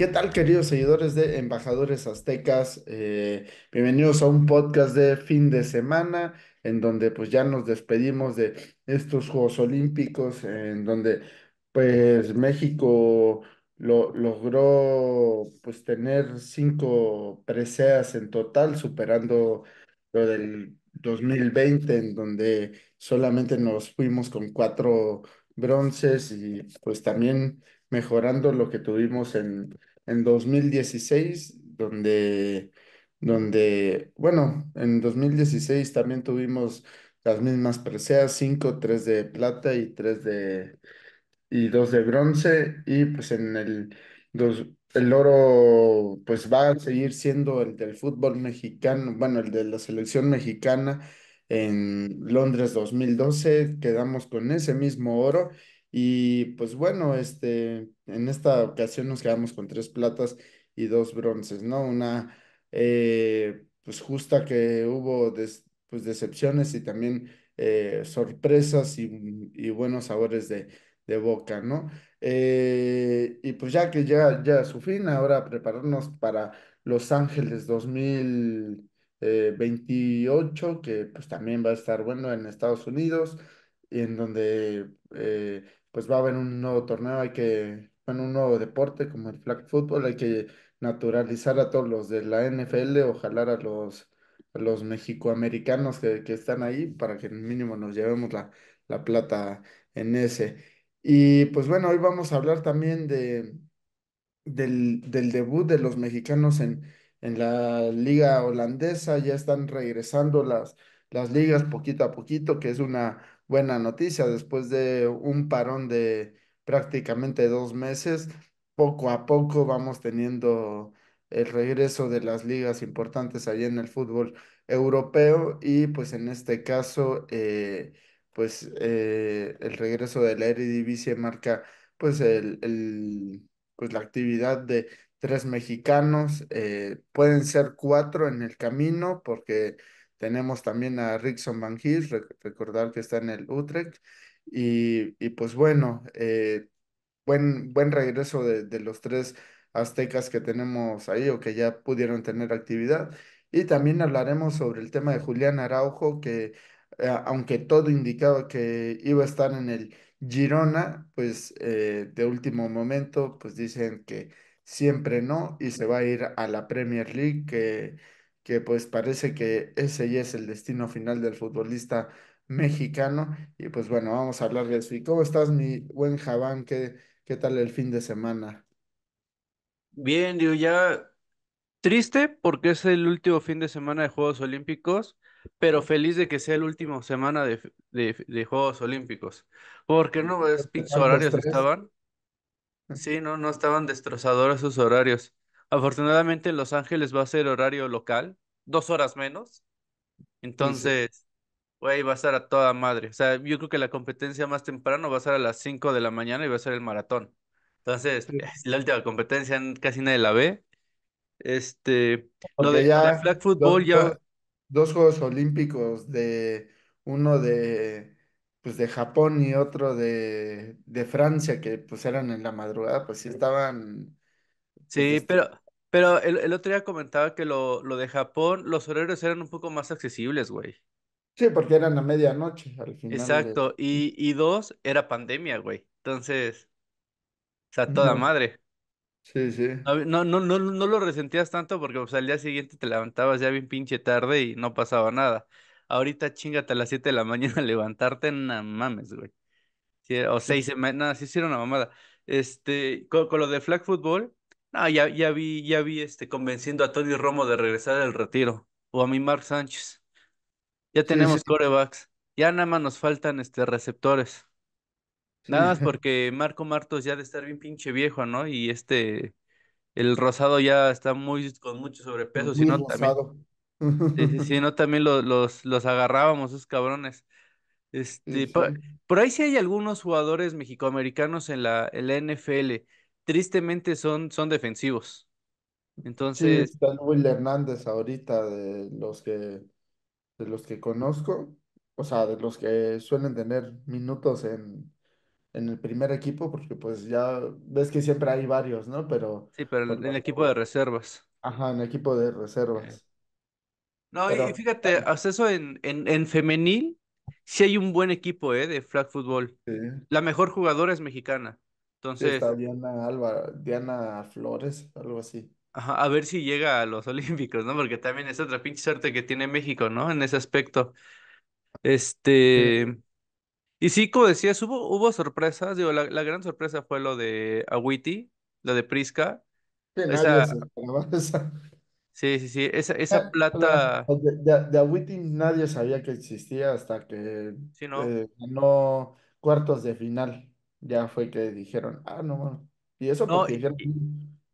¿Qué tal, queridos seguidores de Embajadores Aztecas? Eh, bienvenidos a un podcast de fin de semana, en donde pues ya nos despedimos de estos Juegos Olímpicos, en donde pues México lo, logró pues tener cinco preseas en total, superando lo del 2020, en donde solamente nos fuimos con cuatro bronces y pues también mejorando lo que tuvimos en en 2016, donde, donde, bueno, en 2016 también tuvimos las mismas preseas, cinco, tres de plata y tres de, y dos de bronce, y pues en el, el oro pues va a seguir siendo el del fútbol mexicano, bueno, el de la selección mexicana en Londres 2012, quedamos con ese mismo oro y pues bueno, este, en esta ocasión nos quedamos con tres platas y dos bronces, ¿no? Una eh, pues justa que hubo pues, decepciones y también eh, sorpresas mm, y, buenos sabores de, boca, ¿no? Eh, y pues ya que ya, ya a su fin, ahora prepararnos para Los Ángeles 2028, que pues también va a estar bueno en Estados Unidos, y en donde pues va a haber un nuevo torneo, hay que, en un nuevo deporte como el flag football, hay que naturalizar a todos los de la NFL ojalá a los, a los mexicoamericanos que, que están ahí para que mínimo nos llevemos la, la plata en ese. Y pues bueno, hoy vamos a hablar también de, del, del debut de los mexicanos en, en la liga holandesa, ya están regresando las, las ligas poquito a poquito, que es una buena noticia. Después de un parón de prácticamente dos meses, poco a poco vamos teniendo el regreso de las ligas importantes allí en el fútbol europeo y pues en este caso eh, pues eh, el regreso de la Eredivisie marca pues el, pues la actividad de tres mexicanos eh, pueden ser cuatro en el camino porque tenemos también a Rickson Van Gis, recordar que está en el Utrecht. Y, pues bueno, eh, buen, buen regreso de, de los tres aztecas que tenemos ahí o que ya pudieron tener actividad. Y también hablaremos sobre el tema de Julián Araujo, que eh, aunque todo indicaba que iba a estar en el Girona, pues eh, de último momento, pues dicen que siempre no y se va a ir a la Premier League, que que pues parece que ese ya es el destino final del futbolista mexicano. Y pues bueno, vamos a hablar de eso. ¿Y cómo estás, mi buen Javán? ¿Qué, qué tal el fin de semana? Bien, digo, ya triste porque es el último fin de semana de Juegos Olímpicos, pero feliz de que sea el último semana de, de, Juegos Olímpicos. Porque no, es horarios estaban. Sí, no, no estaban destrozadores sus horarios. Afortunadamente Los Ángeles va a ser horario local, dos horas menos. Entonces, güey, va a estar a toda madre. O sea, yo creo que la competencia más temprano va a ser a las 5 de la mañana y va a ser el maratón. Entonces, la última competencia casi nadie la ve. Este, de ya flag football ya. Dos Juegos Olímpicos de uno de pues de Japón y otro de, de Francia, que pues eran en la madrugada, pues sí estaban Sí, pero, pero el, otro día comentaba que lo, lo de Japón, los horarios eran un poco más accesibles, güey. Sí, porque eran a medianoche al final. Exacto, y, y dos, era pandemia, güey. Entonces, o sea, toda madre. Sí, sí. No, no, no, no, lo resentías tanto porque sea, al día siguiente te levantabas ya bien pinche tarde y no pasaba nada. Ahorita chingate a las 7 de la mañana levantarte, no mames, güey. o seis, 6 semanas, sí, sí era una mamada. Este, con, con lo de flag football, no, ah, ya, ya vi, ya vi este, convenciendo a Tony Romo de regresar al retiro. O a mi Mark Sánchez. Ya tenemos corebacks. Ya nada más nos faltan este, receptores. Nada más porque Marco Martos ya de estar bien pinche viejo, ¿no? Y este, el rosado ya está muy con mucho sobrepeso. Si no, también, no, también los, los, los agarrábamos, esos cabrones. Este, por, ahí sí hay algunos jugadores mexicoamericanos en la, en la NFL tristemente son, son defensivos. Entonces. Sí, está Will Hernández ahorita de los que de los que conozco, o sea, de los que suelen tener minutos en, en el primer equipo, porque pues ya ves que siempre hay varios, ¿no? Pero. Sí, pero en el, equipo de reservas. Ajá, en el equipo de reservas. No, y fíjate, hasta eso en, en, femenil, sí hay un buen equipo, ¿eh? De flag football. La mejor jugadora es mexicana. Entonces. Diana Diana Flores, algo así. a ver si llega a los Olímpicos, ¿no? Porque también es otra pinche suerte que tiene México, ¿no? En ese aspecto. Este. Y sí, como decías, hubo, sorpresas. Digo, la, gran sorpresa fue lo de Awiti, lo de Prisca. Sí, esa... Sí, sí, sí. Esa, esa ah, plata. De, de nadie sabía que existía hasta que eh, ganó cuartos de final ya fue que dijeron, ah, no, y eso porque dijeron,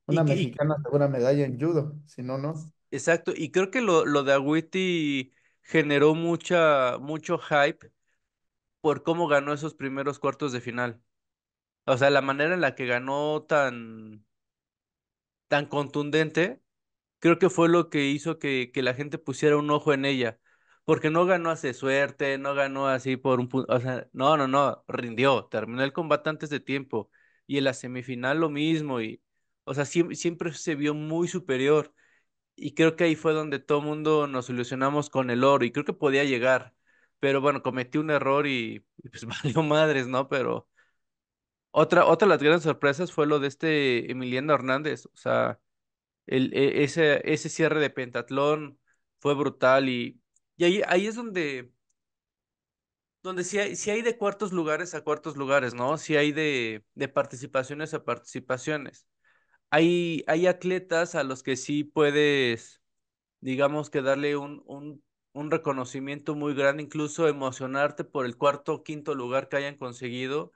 una mexicana una medalla en judo, si no, no. exacto, y creo que lo, lo de Agüiti generó mucha, mucho hype por cómo ganó esos primeros cuartos de final. O sea, la manera en la que ganó tan, tan contundente, creo que fue lo que hizo que, que la gente pusiera un ojo en ella porque no ganó hace suerte, no ganó así por un punto, o sea, no, no, no, rindió, terminó el combate antes de tiempo y en la semifinal lo mismo y, o sea, siempre, se vio muy superior y creo que ahí fue donde todo el mundo nos ilusionamos con el oro y creo que podía llegar, pero bueno, cometí un error y pues valió madres, ¿no? Pero otra, otra de las grandes sorpresas fue lo de este Emiliano Hernández, o sea, e-, ese, ese cierre de pentatlón fue brutal y y ahí, es donde, donde sí hay, hay de cuartos lugares a cuartos lugares, ¿no? si hay de, participaciones a participaciones. Hay, hay atletas a los que sí puedes, digamos que darle un, un reconocimiento muy grande, incluso emocionarte por el cuarto o quinto lugar que hayan conseguido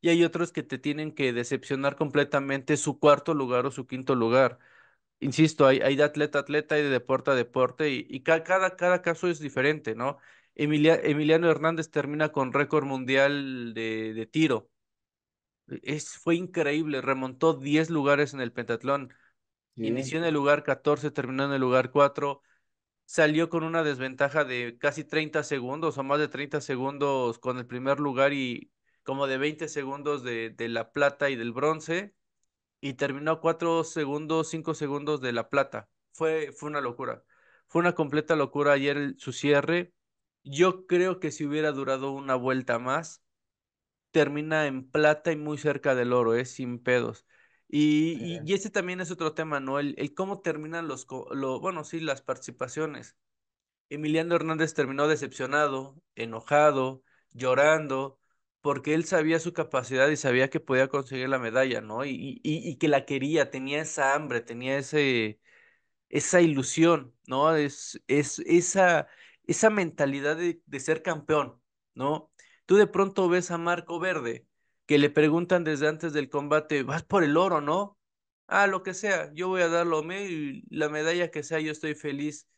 y hay otros que te tienen que decepcionar completamente su cuarto lugar o su quinto lugar insisto, hay, hay de atleta a atleta, y de deporte a deporte y, cada, cada caso es diferente, ¿no? Emiliano Hernández termina con récord mundial de, de tiro. Es, fue increíble, remontó 10 lugares en el pentatlón. Inició en el lugar 14, terminó en el lugar 4. Salió con una desventaja de casi 30 segundos o más de 30 segundos con el primer lugar y como de 20 segundos de, de la plata y del bronce y terminó cuatro segundos, cinco segundos de la plata. Fue, fue una locura. Fue una completa locura ayer su cierre. Yo creo que si hubiera durado una vuelta más, termina en plata y muy cerca del oro, es ¿eh? sin pedos. Eh. Y, ese también es otro tema, ¿no? El, cómo terminan los, lo, bueno, sí, las participaciones. Emiliano Hernández terminó decepcionado, enojado, llorando, porque él sabía su capacidad y sabía que podía conseguir la medalla, ¿no? Y, y, y que la quería, tenía esa hambre, tenía ese, esa ilusión, ¿no? Es, es esa, esa mentalidad de, ser campeón, ¿no? Tú de pronto ves a Marco Verde, que le preguntan desde antes del combate, vas por el oro, ¿no? Ah, lo que sea, yo voy a dar lo y la medalla que sea, yo estoy feliz.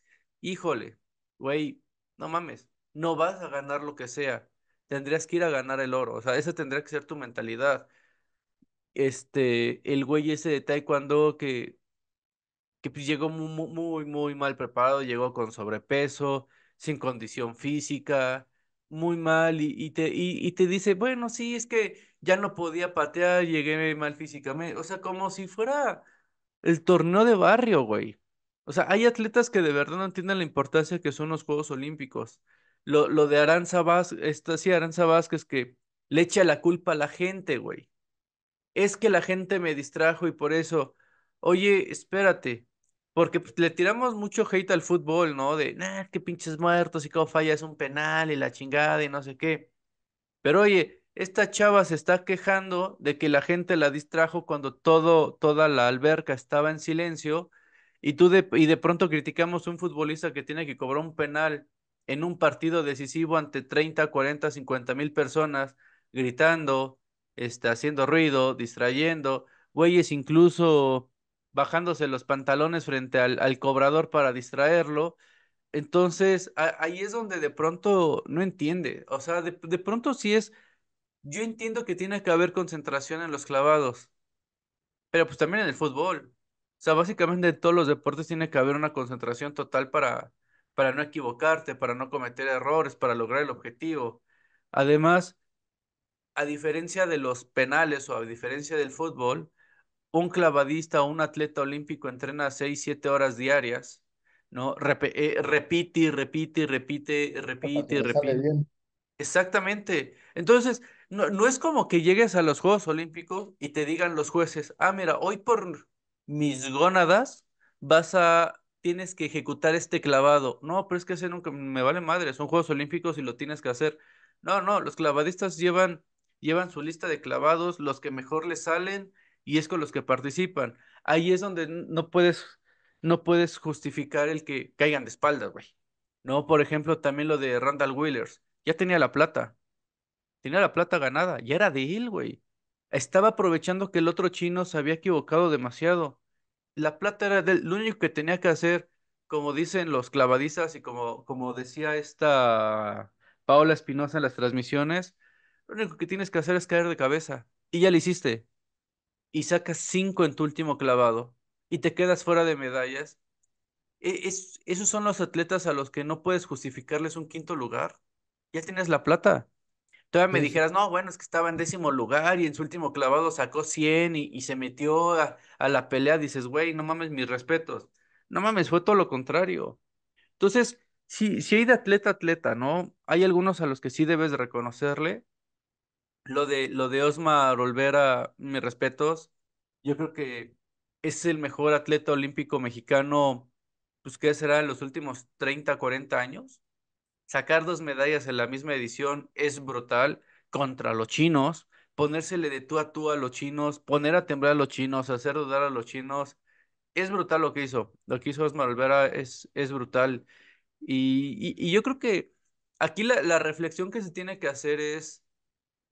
Híjole, güey, no mames, no vas a ganar lo que sea tendrías que ir a ganar el oro. O sea, esa tendría que ser tu mentalidad. Este, el güey ese de taekwondo que, que pues llegó muy, muy, muy mal preparado, llegó con sobrepeso, sin condición física, muy mal, y, te, y te dice, bueno, sí, es que ya no podía patear, llegué mal físicamente. O sea, como si fuera el torneo de barrio, güey. O sea, hay atletas que de verdad no entienden la importancia que son los Juegos Olímpicos lo, de Aranza Vázquez, sí, Aranza Vázquez que le echa la culpa a la gente, güey. Es que la gente me distrajo y por eso, oye, espérate, porque pues, le tiramos mucho hate al fútbol, ¿no? De, nah, qué pinches muertos y cómo falla es un penal y la chingada y no sé qué. Pero oye, esta chava se está quejando de que la gente la distrajo cuando todo, toda la alberca estaba en silencio y tú y de pronto criticamos a un futbolista que tiene que cobrar un penal en un partido decisivo ante 30, 40, 50 mil personas, gritando, está haciendo ruido, distrayendo, güeyes incluso bajándose los pantalones frente al, al cobrador para distraerlo. Entonces, ahí es donde de pronto no entiende. O sea, de, de pronto sí es, yo entiendo que tiene que haber concentración en los clavados, pero pues también en el fútbol. O sea, básicamente en todos los deportes tiene que haber una concentración total para, para no equivocarte, para no cometer errores, para lograr el objetivo. Además, a diferencia de los penales o a diferencia del fútbol, un clavadista o un atleta olímpico entrena 6, 7 horas diarias, ¿no? repite y eh, repite repite, repite y repite. Exactamente. Entonces, no, no es como que llegues a los Juegos Olímpicos y te digan los jueces, ah, mira, hoy por mis gónadas vas a tienes que ejecutar este clavado. No, pero es que ese nunca me vale madre, son Juegos Olímpicos y lo tienes que hacer. No, no, los clavadistas llevan, llevan su lista de clavados, los que mejor les salen y es con los que participan. Ahí es donde no puedes, no puedes justificar el que caigan de espaldas, güey. No, por ejemplo, también lo de Randall Willers. Ya tenía la plata. Tenía la plata ganada. Ya era de él, güey. Estaba aprovechando que el otro chino se había equivocado demasiado la plata era del Lo único que tenía que hacer, como dicen los clavadizas y como, como decía esta Paola Espinosa en las transmisiones, lo único que tienes que hacer es caer de cabeza. Y ya lo hiciste. Y sacas cinco en tu último clavado. Y te quedas fuera de medallas. E, es, esos son los atletas a los que no puedes justificarles un quinto lugar. Ya tienes la plata. Todavía me dijeras, no, bueno, es que estaba en décimo lugar y en su último clavado sacó 100 y, se metió a, la pelea. Dices, güey, no mames, mis respetos. No mames, fue todo lo contrario. Entonces, si si hay de atleta a atleta, ¿no? Hay algunos a los que sí debes reconocerle. Lo de, lo de Osmar Olvera, mis respetos. Yo creo que es el mejor atleta olímpico mexicano, pues, ¿qué será en los últimos 30, 40 años? sacar dos medallas en la misma edición es brutal contra los chinos, ponérsele de tú a tú a los chinos, poner a temblar a los chinos, hacer dudar a los chinos. Es brutal lo que hizo. Lo que hizo Osmar Olvera es, es brutal. Y, yo creo que aquí la, reflexión que se tiene que hacer es,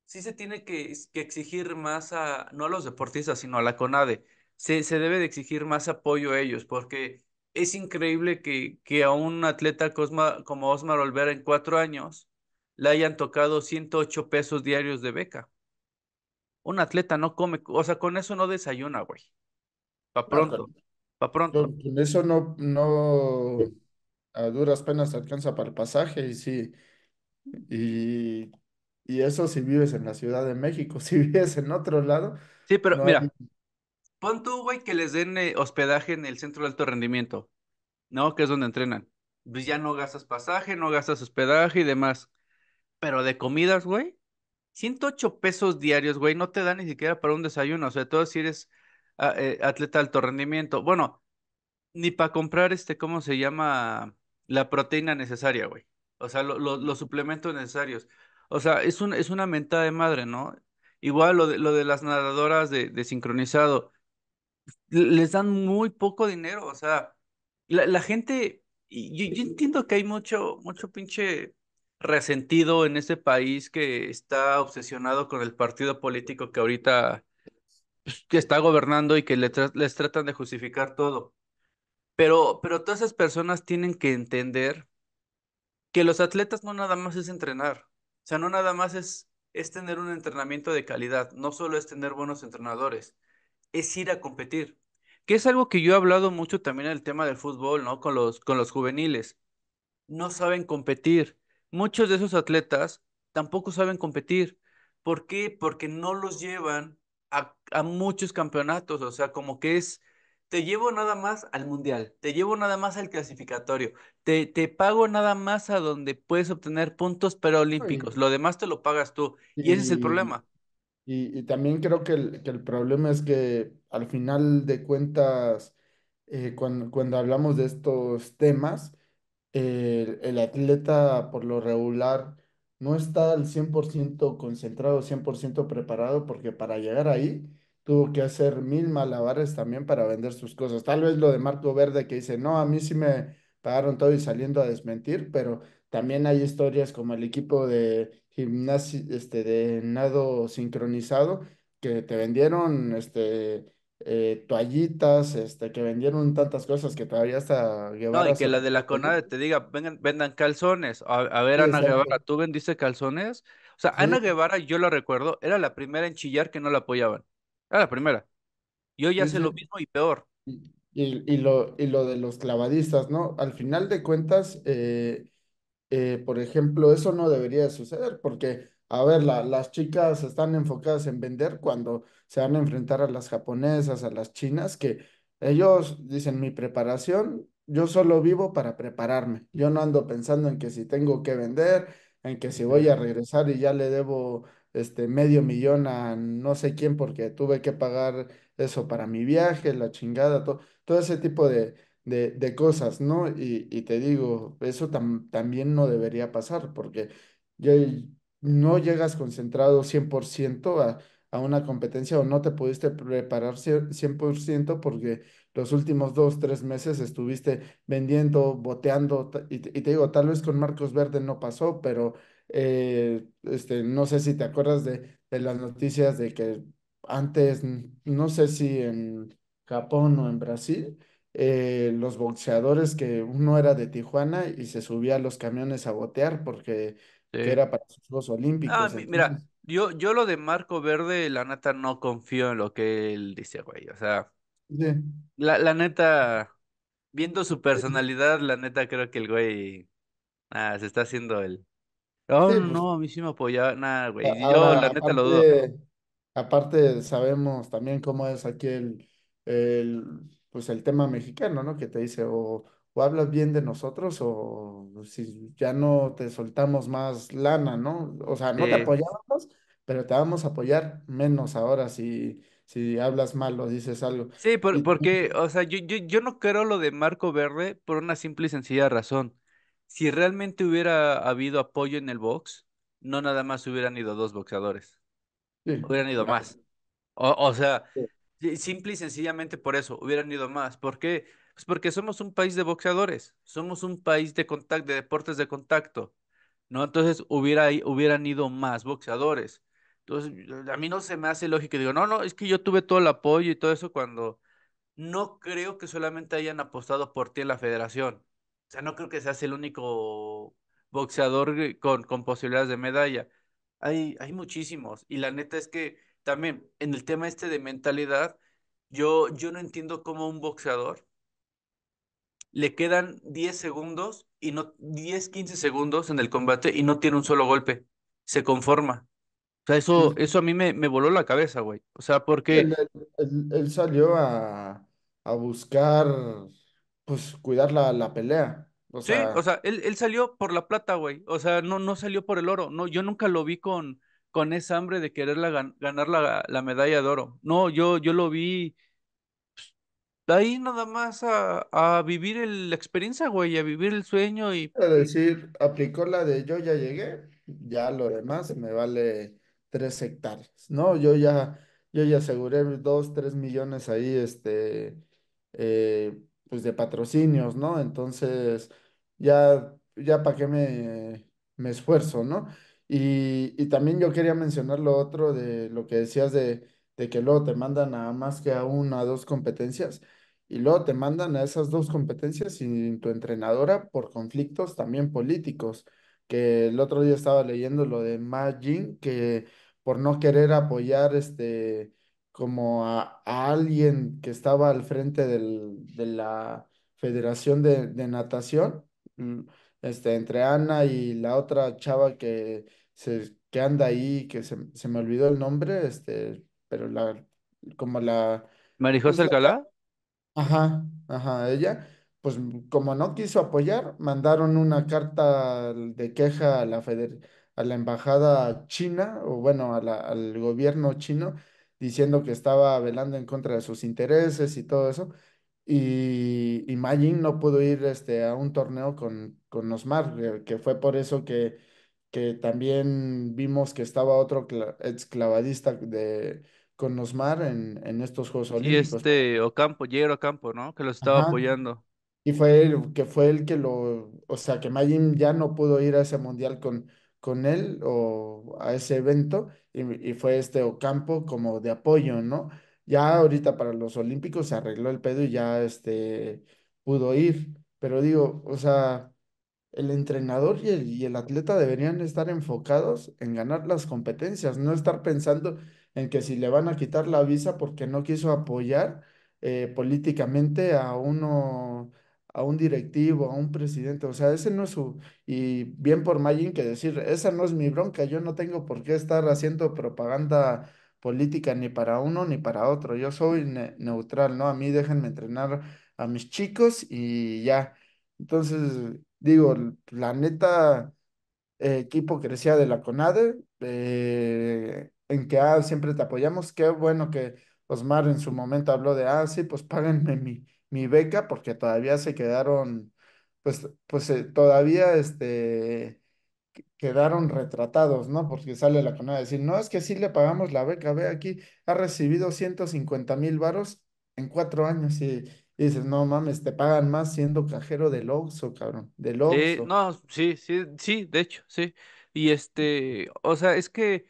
sí se tiene que, exigir más a, no a los deportistas, sino a la CONADE. Se, se, debe de exigir más apoyo a ellos, porque es increíble que, que a un atleta como Osmar Olvera en cuatro años le hayan tocado 108 pesos diarios de beca. Un atleta no come, o sea, con eso no desayuna, güey. Pa' ah, pronto, pa' pronto. Con eso no, no, a duras penas alcanza para el pasaje y sí. Y, eso si vives en la Ciudad de México, si vives en otro lado. Sí, pero mira, Pon tú, güey, que les den eh, hospedaje en el centro de alto rendimiento, ¿no? Que es donde entrenan. Pues ya no gastas pasaje, no gastas hospedaje y demás. Pero de comidas, güey, 108 pesos diarios, güey, no te da ni siquiera para un desayuno, o sea, todo si eres ah, eh, atleta de alto rendimiento. Bueno, ni para comprar este, ¿cómo se llama? La proteína necesaria, güey. O sea, los suplementos necesarios. O sea, es, es una mentada de madre, ¿no? Igual lo de, las nadadoras de, de sincronizado les dan muy poco dinero, o sea, la, gente, yo, yo, entiendo que hay mucho, mucho pinche resentido en ese país que está obsesionado con el partido político que ahorita pues, está gobernando y que les tratan de justificar todo. Pero, pero todas esas personas tienen que entender que los atletas no nada más es entrenar, o sea, no nada más es, es tener un entrenamiento de calidad, no solo es tener buenos entrenadores, es ir a competir. Que es algo que yo he hablado mucho también en el tema del fútbol, ¿no? Con los, con los juveniles. No saben competir. Muchos de esos atletas tampoco saben competir. ¿Por qué? Porque no los llevan a, a muchos campeonatos. O sea, como que es, te llevo nada más al mundial, te llevo nada más al clasificatorio, te, te pago nada más a donde puedes obtener puntos para olímpicos, lo demás te lo pagas tú. y ese es el problema. Y, también creo que el, problema es que al final de cuentas, eh, cuando, hablamos de estos temas, el, el atleta por lo regular no está al 100% concentrado, 100% preparado, porque para llegar ahí tuvo que hacer mil malabares también para vender sus cosas. Tal vez lo de Marco Verde que dice, no, a mí sí me pagaron todo y saliendo a desmentir, pero también hay historias como el equipo de gimnasio, este, de nado sincronizado, que te vendieron este, eh, toallitas, este, que vendieron tantas cosas que todavía está Guevara No, y que la de la CONADE te diga, vengan, vendan calzones. A, ver, Ana Guevara, ¿tú vendiste calzones? O sea, Ana Guevara, yo lo recuerdo, era la primera en chillar que no la apoyaban. Era la primera. Y hoy hace lo mismo y peor. Y, lo, y lo de los clavadistas, ¿no? Al final de cuentas, eh, eh, por ejemplo, eso no debería suceder porque, a ver, las chicas están enfocadas en vender cuando se van a enfrentar a las japonesas, a las chinas, que ellos dicen, mi preparación, yo solo vivo para prepararme. Yo no ando pensando en que si tengo que vender, en que si voy a regresar y ya le debo este medio millón a no sé quién porque tuve que pagar eso para mi viaje, la chingada, todo, todo ese tipo de, de, cosas, ¿no? Y, te digo, eso también no debería pasar porque ya no llegas concentrado 100% a, una competencia o no te pudiste preparar 100% porque los últimos dos, tres meses estuviste vendiendo, boteando, y te, digo, tal vez con Marcos Verde no pasó, pero eh, este, no sé si te acuerdas de, las noticias de que antes, no sé si en Japón o en Brasil, eh, los boxeadores que uno era de Tijuana y se subía a los camiones a botear porque era para sus Juegos ah, Olímpicos. mira, yo, yo lo de Marco Verde, la neta, no confío en lo que él dice, güey. O sea, la, neta, viendo su personalidad, la neta, creo que el güey ah, se está haciendo el. no, oh, pues no, a mí sí me apoyaba, nada, güey. yo, la neta, lo dudo. Aparte, sabemos también cómo es aquí el pues el tema mexicano, ¿no? Que te dice o, hablas bien de nosotros o si ya no te soltamos más lana, ¿no? O sea, no te apoyamos, pero te vamos a apoyar menos ahora si, si hablas mal o dices algo. Sí, porque, o sea, yo, yo, yo no creo lo de Marco Verde por una simple y sencilla razón. Si realmente hubiera habido apoyo en el box, no nada más hubieran ido dos boxeadores. Hubieran ido más. O, sea, Simple y sencillamente por eso, hubieran ido más. ¿Por qué? Pues porque somos un país de boxeadores, somos un país de contacto, de deportes de contacto, ¿no? Entonces hubiera, hubieran ido más boxeadores. Entonces, a mí no se me hace lógico. Digo, no, no, es que yo tuve todo el apoyo y todo eso cuando no creo que solamente hayan apostado por ti en la federación. O sea, no creo que seas el único boxeador eh, con, con posibilidades de medalla. Hay, hay muchísimos. Y la neta es que también en el tema este de mentalidad, yo, yo no entiendo cómo un boxeador le quedan 10 segundos y no 10, 15 segundos en el combate y no tiene un solo golpe, se conforma. O sea, eso, eso a mí me, me voló la cabeza, güey. O sea, porque... Él, salió a, a, buscar, pues, cuidar la, pelea. sí, o sea, él, él salió por la plata, güey. O sea, no, no salió por el oro. No, yo nunca lo vi con, con esa hambre de querer ganar la, medalla de oro. No, yo, yo lo vi pues, ahí nada más a, vivir la experiencia, güey, a vivir el sueño y... decir, aplicó la de yo ya llegué, ya lo demás me vale tres hectáreas, ¿no? Yo ya, yo ya aseguré dos, tres millones ahí, este, eh, pues de patrocinios, ¿no? Entonces, ya, ya para qué me, me esfuerzo, ¿no? Y, también yo quería mencionar lo otro de lo que decías de, que luego te mandan a más que a una, a dos competencias, y luego te mandan a esas dos competencias sin tu entrenadora por conflictos también políticos, que el otro día estaba leyendo lo de Ma Jing, que por no querer apoyar este como a, alguien que estaba al frente de la Federación de, de Natación, mm, este, entre Ana y la otra chava que se, que anda ahí, que se, me olvidó el nombre, este, pero la, como la... ¿Marijosa Alcalá? Ajá, ajá, ella, pues como no quiso apoyar, mandaron una carta de queja a la feder, a la embajada china, o bueno, a la, al gobierno chino, diciendo que estaba velando en contra de sus intereses y todo eso. Y, y no pudo ir este, a un torneo con, con Osmar, eh, que fue por eso que que también vimos que estaba otro exclavadista de, con Osmar en, en estos Juegos Olímpicos. Y este Ocampo, Jero Ocampo, ¿no? Que lo estaba apoyando. Y fue él que fue el que lo, o sea, que Mayim ya no pudo ir a ese mundial con, con él o a ese evento y, y fue este Ocampo como de apoyo, ¿no? Ya ahorita para los Olímpicos se arregló el pedo y ya este pudo ir, pero digo, o sea, el entrenador y el, atleta deberían estar enfocados en ganar las competencias, no estar pensando en que si le van a quitar la visa porque no quiso apoyar eh, políticamente a uno, a un directivo, a un presidente. O sea, ese no es su... Y bien por Mayin que decir, esa no es mi bronca, yo no tengo por qué estar haciendo propaganda política ni para uno ni para otro. Yo soy neutral, ¿no? A mí déjenme entrenar a mis chicos y ya. Entonces, Digo, la neta, eh, equipo crecía de la CONADE, eh, en que ah, siempre te apoyamos. Qué bueno que Osmar en su momento habló de, ah, sí, pues páguenme mi, mi beca, porque todavía se quedaron, pues, pues eh, todavía este, quedaron retratados, ¿no? Porque sale la CONADE a decir, no, es que sí le pagamos la beca, ve aquí, ha recibido 150 mil varos en cuatro años y y dices, no mames, te pagan más siendo cajero del Oxxo, cabrón, del eh, Oxxo. no, sí, sí, sí, de hecho, sí. Y este, o sea, es que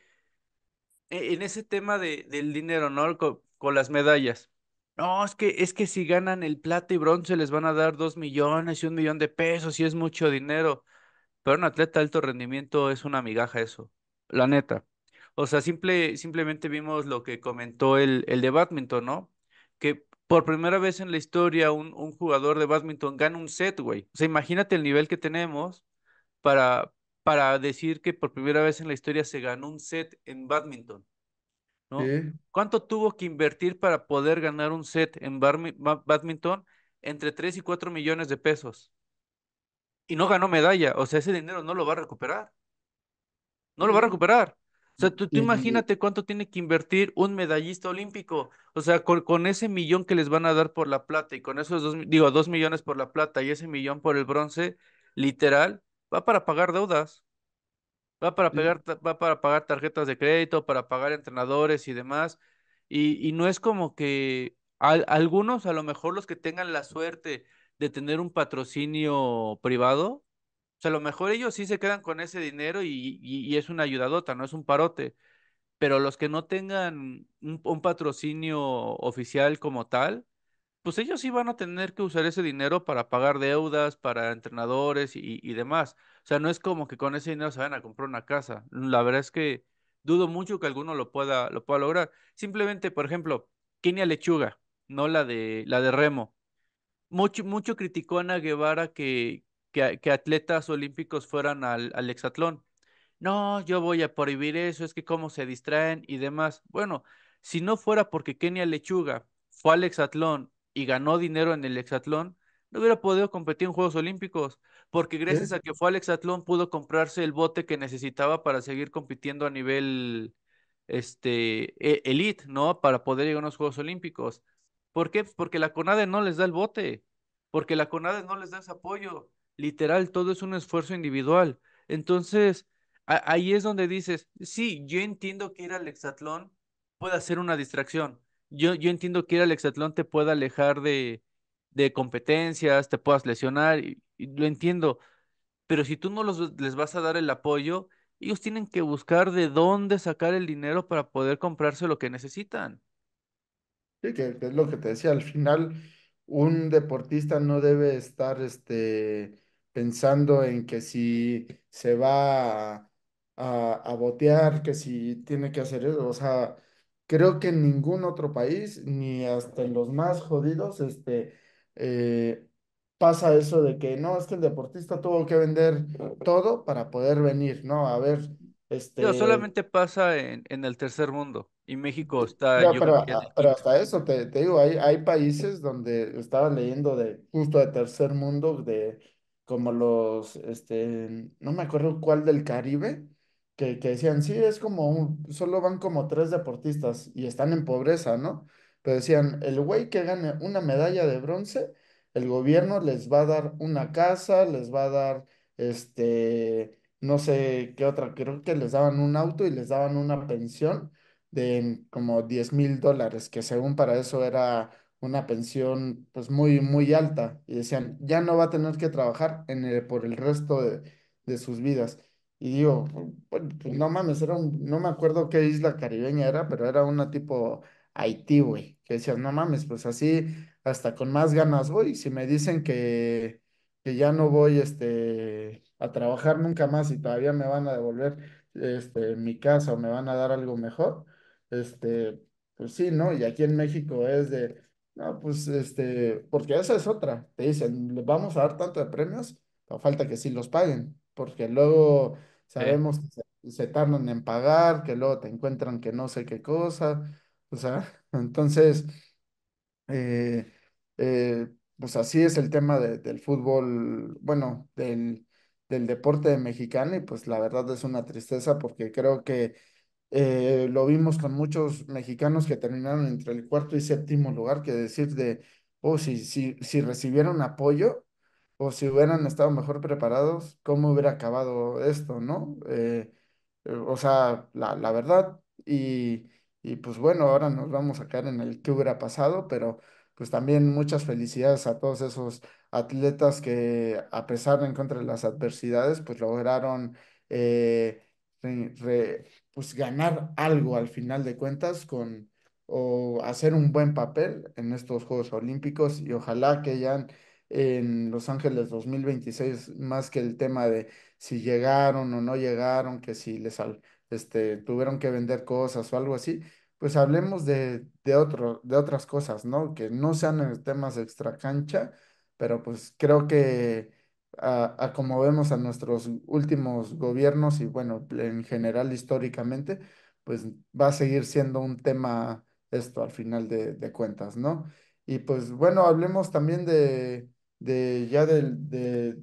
e, en ese tema del dinero, ¿no? Con, las medallas. No, es que, es que si ganan el plata y bronce les van a dar dos millones y un millón de pesos y es mucho dinero. Pero un atleta de alto rendimiento es una migaja eso, la neta. O sea, simple, simplemente vimos lo que comentó el, el de badminton, ¿no? Que por primera vez en la historia un, jugador de badminton gana un set, güey. O sea, imagínate el nivel que tenemos para, para decir que por primera vez en la historia se ganó un set en badminton. ¿no? ¿Cuánto tuvo que invertir para poder ganar un set en badminton? Entre 3 y 4 millones de pesos. Y no ganó medalla. O sea, ese dinero no lo va a recuperar. No lo va a recuperar. O sea, tú, imagínate cuánto tiene que invertir un medallista olímpico. O sea, con, ese millón que les van a dar por la plata y con esos dos, digo, dos millones por la plata y ese millón por el bronce, literal, va para pagar deudas. Va para, pagar, va para pagar tarjetas de crédito, para pagar entrenadores y demás. Y, no es como que algunos, a lo mejor los que tengan la suerte de tener un patrocinio privado, o sea, a lo mejor ellos sí se quedan con ese dinero y, es una ayudadota, no es un parote. Pero los que no tengan un, patrocinio oficial como tal, pues ellos sí van a tener que usar ese dinero para pagar deudas, para entrenadores y, demás. O sea, no es como que con ese dinero se vayan a comprar una casa. La verdad es que dudo mucho que alguno lo pueda, lo pueda lograr. Simplemente, por ejemplo, Kenia Lechuga, no la de, la de Remo. Mucho, mucho criticó a Ana Guevara que, que, atletas olímpicos fueran al, al No, yo voy a prohibir eso, es que cómo se distraen y demás. Bueno, si no fuera porque Kenia Lechuga fue al exatlón y ganó dinero en el exatlón no hubiera podido competir en Juegos Olímpicos, porque gracias a que fue al exatlón pudo comprarse el bote que necesitaba para seguir compitiendo a nivel este e, elite, ¿no? Para poder llegar a los Juegos Olímpicos. ¿Por qué? Porque la CONADE no les da el bote, porque la CONADE no les da ese apoyo, literal, todo es un esfuerzo individual. Entonces, ahí es donde dices, sí, yo entiendo que ir al hexatlón puede ser una distracción. Yo, yo entiendo que ir al hexatlón te puede alejar de, competencias, te puedas lesionar, y, lo entiendo. Pero si tú no les vas a dar el apoyo, ellos tienen que buscar de dónde sacar el dinero para poder comprarse lo que necesitan. Sí, que es lo que te decía, al final un deportista no debe estar este, pensando en que si se va a, a, botear, que si tiene que hacer eso, o sea, creo que en ningún otro país, ni hasta en los más jodidos, este, eh, pasa eso de que no, es que el deportista tuvo que vender todo para poder venir, ¿no? A ver, este... no solamente pasa en, en, el tercer mundo y México está... pero, pero, hasta eso, te, te digo, hay, hay países donde estaba leyendo de justo de tercer mundo, de como los, este, no me acuerdo cuál del Caribe, que, decían, sí, es como, un, solo van como tres deportistas y están en pobreza, ¿no? Pero decían, el güey que gane una medalla de bronce, el gobierno les va a dar una casa, les va a dar, este, no sé qué otra, creo que les daban un auto y les daban una pensión de como 10 mil dólares, que según para eso era una pensión pues muy, muy alta y decían, ya no va a tener que trabajar en el, por el resto de, de sus vidas. Y digo, pues, no mames, era un, no me acuerdo qué isla caribeña era, pero era una tipo Haití, güey, que decían, no mames, pues así, hasta con más ganas, voy, si me dicen que, que ya no voy este, a trabajar nunca más y todavía me van a devolver este, mi casa o me van a dar algo mejor, este, pues sí, ¿no? Y aquí en México es de no, pues este, porque esa es otra. Te dicen, le vamos a dar tanto de premios, pero falta que sí los paguen, porque luego sabemos que se, tardan en pagar, que luego te encuentran que no sé qué cosa. O sea, entonces, eh, eh, pues así es el tema del fútbol, bueno, del, del deporte mexicano, y pues la verdad es una tristeza porque creo que eh, lo vimos con muchos mexicanos que terminaron entre el cuarto y séptimo lugar, que decir de, oh, si, si, recibieron apoyo o si hubieran estado mejor preparados, ¿cómo hubiera acabado esto, no? Eh, eh, o sea, la, verdad. Y, pues bueno, ahora nos vamos a caer en el que hubiera pasado, pero pues también muchas felicidades a todos esos atletas que a pesar de encontrar las adversidades, pues lograron eh, pues ganar algo al final de cuentas con o hacer un buen papel en estos Juegos Olímpicos y ojalá que ya en Los Ángeles 2026 más que el tema de si llegaron o no llegaron, que si les este, tuvieron que vender cosas o algo así, pues hablemos de, de otras cosas, ¿no? Que no sean eh, temas extra cancha, pero pues creo que a, como vemos a nuestros últimos gobiernos y bueno, en general históricamente, pues va a seguir siendo un tema esto al final de, cuentas, ¿no? Y pues bueno, hablemos también de, de ya del,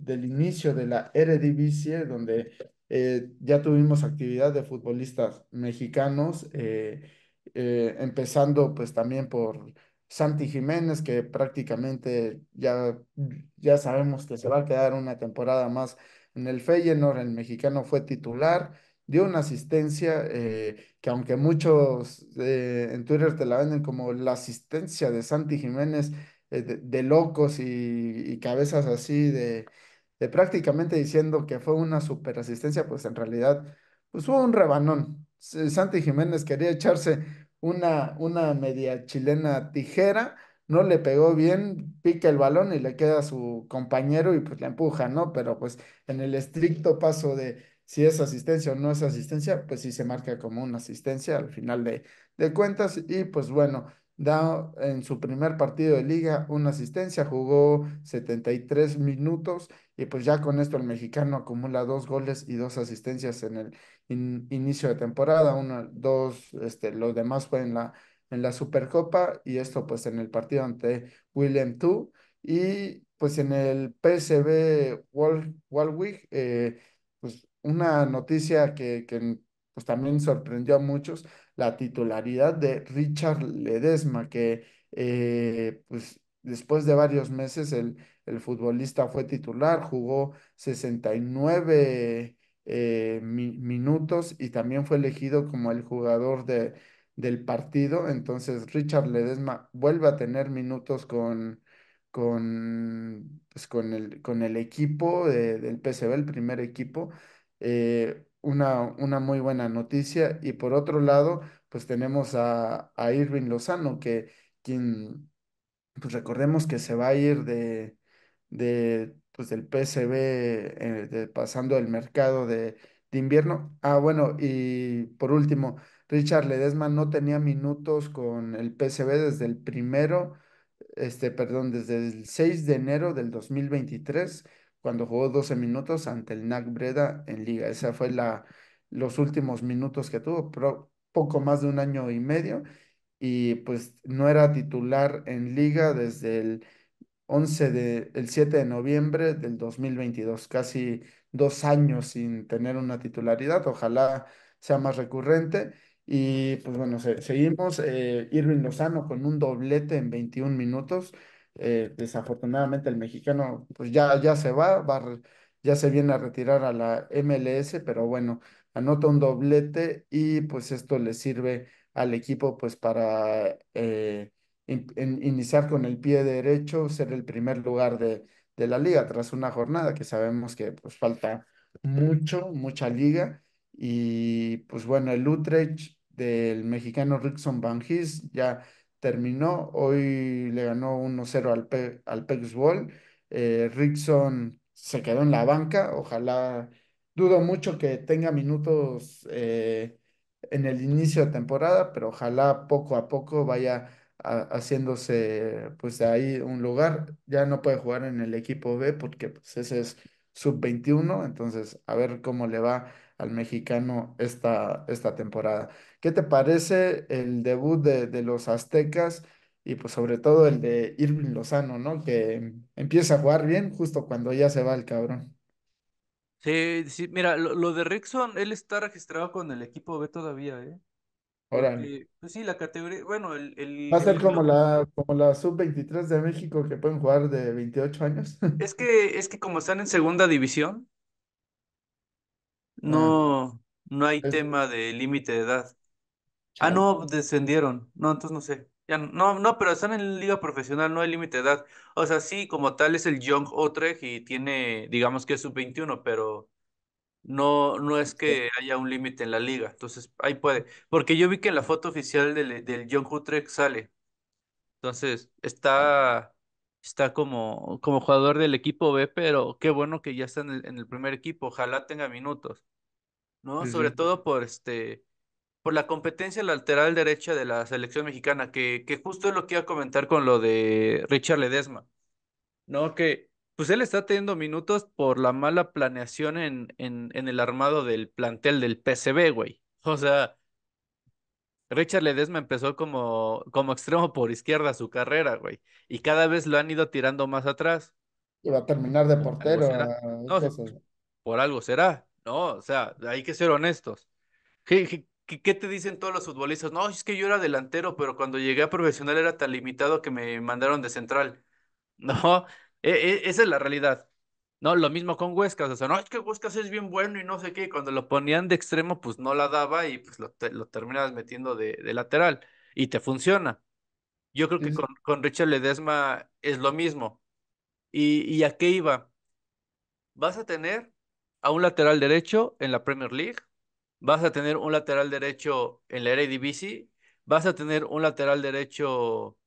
del inicio de la Eredivisie, donde eh, ya tuvimos actividad de futbolistas mexicanos, eh, eh, empezando pues también por Santi Jiménez, que prácticamente ya, ya sabemos que se va a quedar una temporada más en el Feyenoord, el mexicano fue titular, dio una asistencia eh, que aunque muchos eh, en Twitter te la venden como la asistencia de Santi Jiménez eh, de, locos y, cabezas así de, de prácticamente diciendo que fue una super asistencia, pues en realidad pues, fue un rebanón. Santi Jiménez quería echarse una, una media chilena tijera, no le pegó bien, pica el balón y le queda a su compañero y pues la empuja, ¿no? Pero pues en el estricto paso de si es asistencia o no es asistencia, pues sí se marca como una asistencia al final de, de cuentas y pues bueno, da en su primer partido de liga una asistencia, jugó 73 minutos y pues ya con esto el mexicano acumula dos goles y dos asistencias en el, inicio de temporada, uno, dos, este, los demás fue en la, en la Supercopa y esto pues en el partido ante William II y pues en el PSV World Walwick, eh, pues una noticia que, pues también sorprendió a muchos, la titularidad de Richard Ledesma, que eh, pues después de varios meses el, el futbolista fue titular, jugó 69 eh, minutos y también fue elegido como el jugador de, del partido. Entonces Richard Ledesma vuelve a tener minutos con, con, pues, con, el, con el equipo del PSV, el primer equipo. Eh, una, una muy buena noticia. Y por otro lado, pues tenemos a, a Irving Lozano, que quien, pues recordemos que se va a ir de pues del PSV eh, pasando el mercado de, invierno. Ah, bueno, y por último, Richard Ledesma no tenía minutos con el PSV desde el primero, este, perdón, desde el 6 de enero del 2023, cuando jugó 12 minutos ante el NAC Breda en Liga. Esa fue la, los últimos minutos que tuvo, pero poco más de un año y medio. Y pues no era titular en Liga desde el 11 de, el 7 de noviembre del 2022, casi dos años sin tener una titularidad, ojalá sea más recurrente. Y pues bueno, seguimos. Eh, Irving Lozano con un doblete en 21 minutos. Eh, desafortunadamente el mexicano pues ya, ya se va, va, ya se viene a retirar a la MLS, pero bueno, anota un doblete y pues esto le sirve al equipo pues para... Eh, iniciar con el pie derecho, ser el primer lugar de, la liga tras una jornada que sabemos que pues falta mucho, mucha liga. Y pues bueno, el Utrecht del mexicano Rickson Van ya terminó. Hoy le ganó 1-0 al, al eh, Rickson se quedó en la banca. Ojalá, dudo mucho que tenga minutos eh, en el inicio de temporada, pero ojalá poco a poco vaya haciéndose pues de ahí un lugar. Ya no puede jugar en el equipo B porque pues, ese es sub-21, entonces a ver cómo le va al mexicano esta, esta temporada. ¿Qué te parece el debut de, los aztecas? y pues sobre todo el de Irving Lozano, ¿no? Que empieza a jugar bien justo cuando ya se va el cabrón. Sí, sí, mira, lo, lo de Rickson, él está registrado con el equipo B todavía, ¿eh? Pues sí, la categoría, bueno, el, Va a ser como la, como la sub-23 de México que pueden jugar de 28 años. es que, es que como están en segunda división, ah. no, no hay tema de límite de edad. Ah, no, descendieron. No, entonces no sé. Ya no, no, pero están en liga profesional, no hay límite de edad. O sea, sí, como tal es el Young Utrecht y tiene, digamos que es sub-21, pero no, no es que haya un límite en la liga. Entonces, ahí puede. Porque yo vi que en la foto oficial del, John Kutrek sale. Entonces, está, está como, como jugador del equipo B, pero qué bueno que ya está en el, primer equipo. Ojalá tenga minutos. ¿No? Sobre todo por este por la competencia lateral derecha de la selección mexicana, que, que justo es lo que iba a comentar con lo de Richard Ledesma. ¿No? Que pues él está teniendo minutos por la mala planeación en, en, el armado del plantel del PCB, güey. O sea, Richard Ledesma empezó como, como extremo por izquierda su carrera, güey. Y cada vez lo han ido tirando más atrás. Y va a terminar de portero. Ah, por algo será. No, o sea, hay que ser honestos. qué te dicen todos los futbolistas? No, es que yo era delantero, pero cuando llegué a profesional era tan limitado que me mandaron de central. No, e, e, esa es la realidad. No, lo mismo con Huescas, o sea, no, es que Huescas es bien bueno y no sé qué, cuando lo ponían de extremo, pues no la daba y pues lo, terminabas metiendo de, lateral y te funciona. Yo creo que con, Richard Ledesma es lo mismo. ¿Y, a qué iba? Vas a tener a un lateral derecho en la Premier League, vas a tener un lateral derecho en la Eredivisie, vas a tener un lateral derecho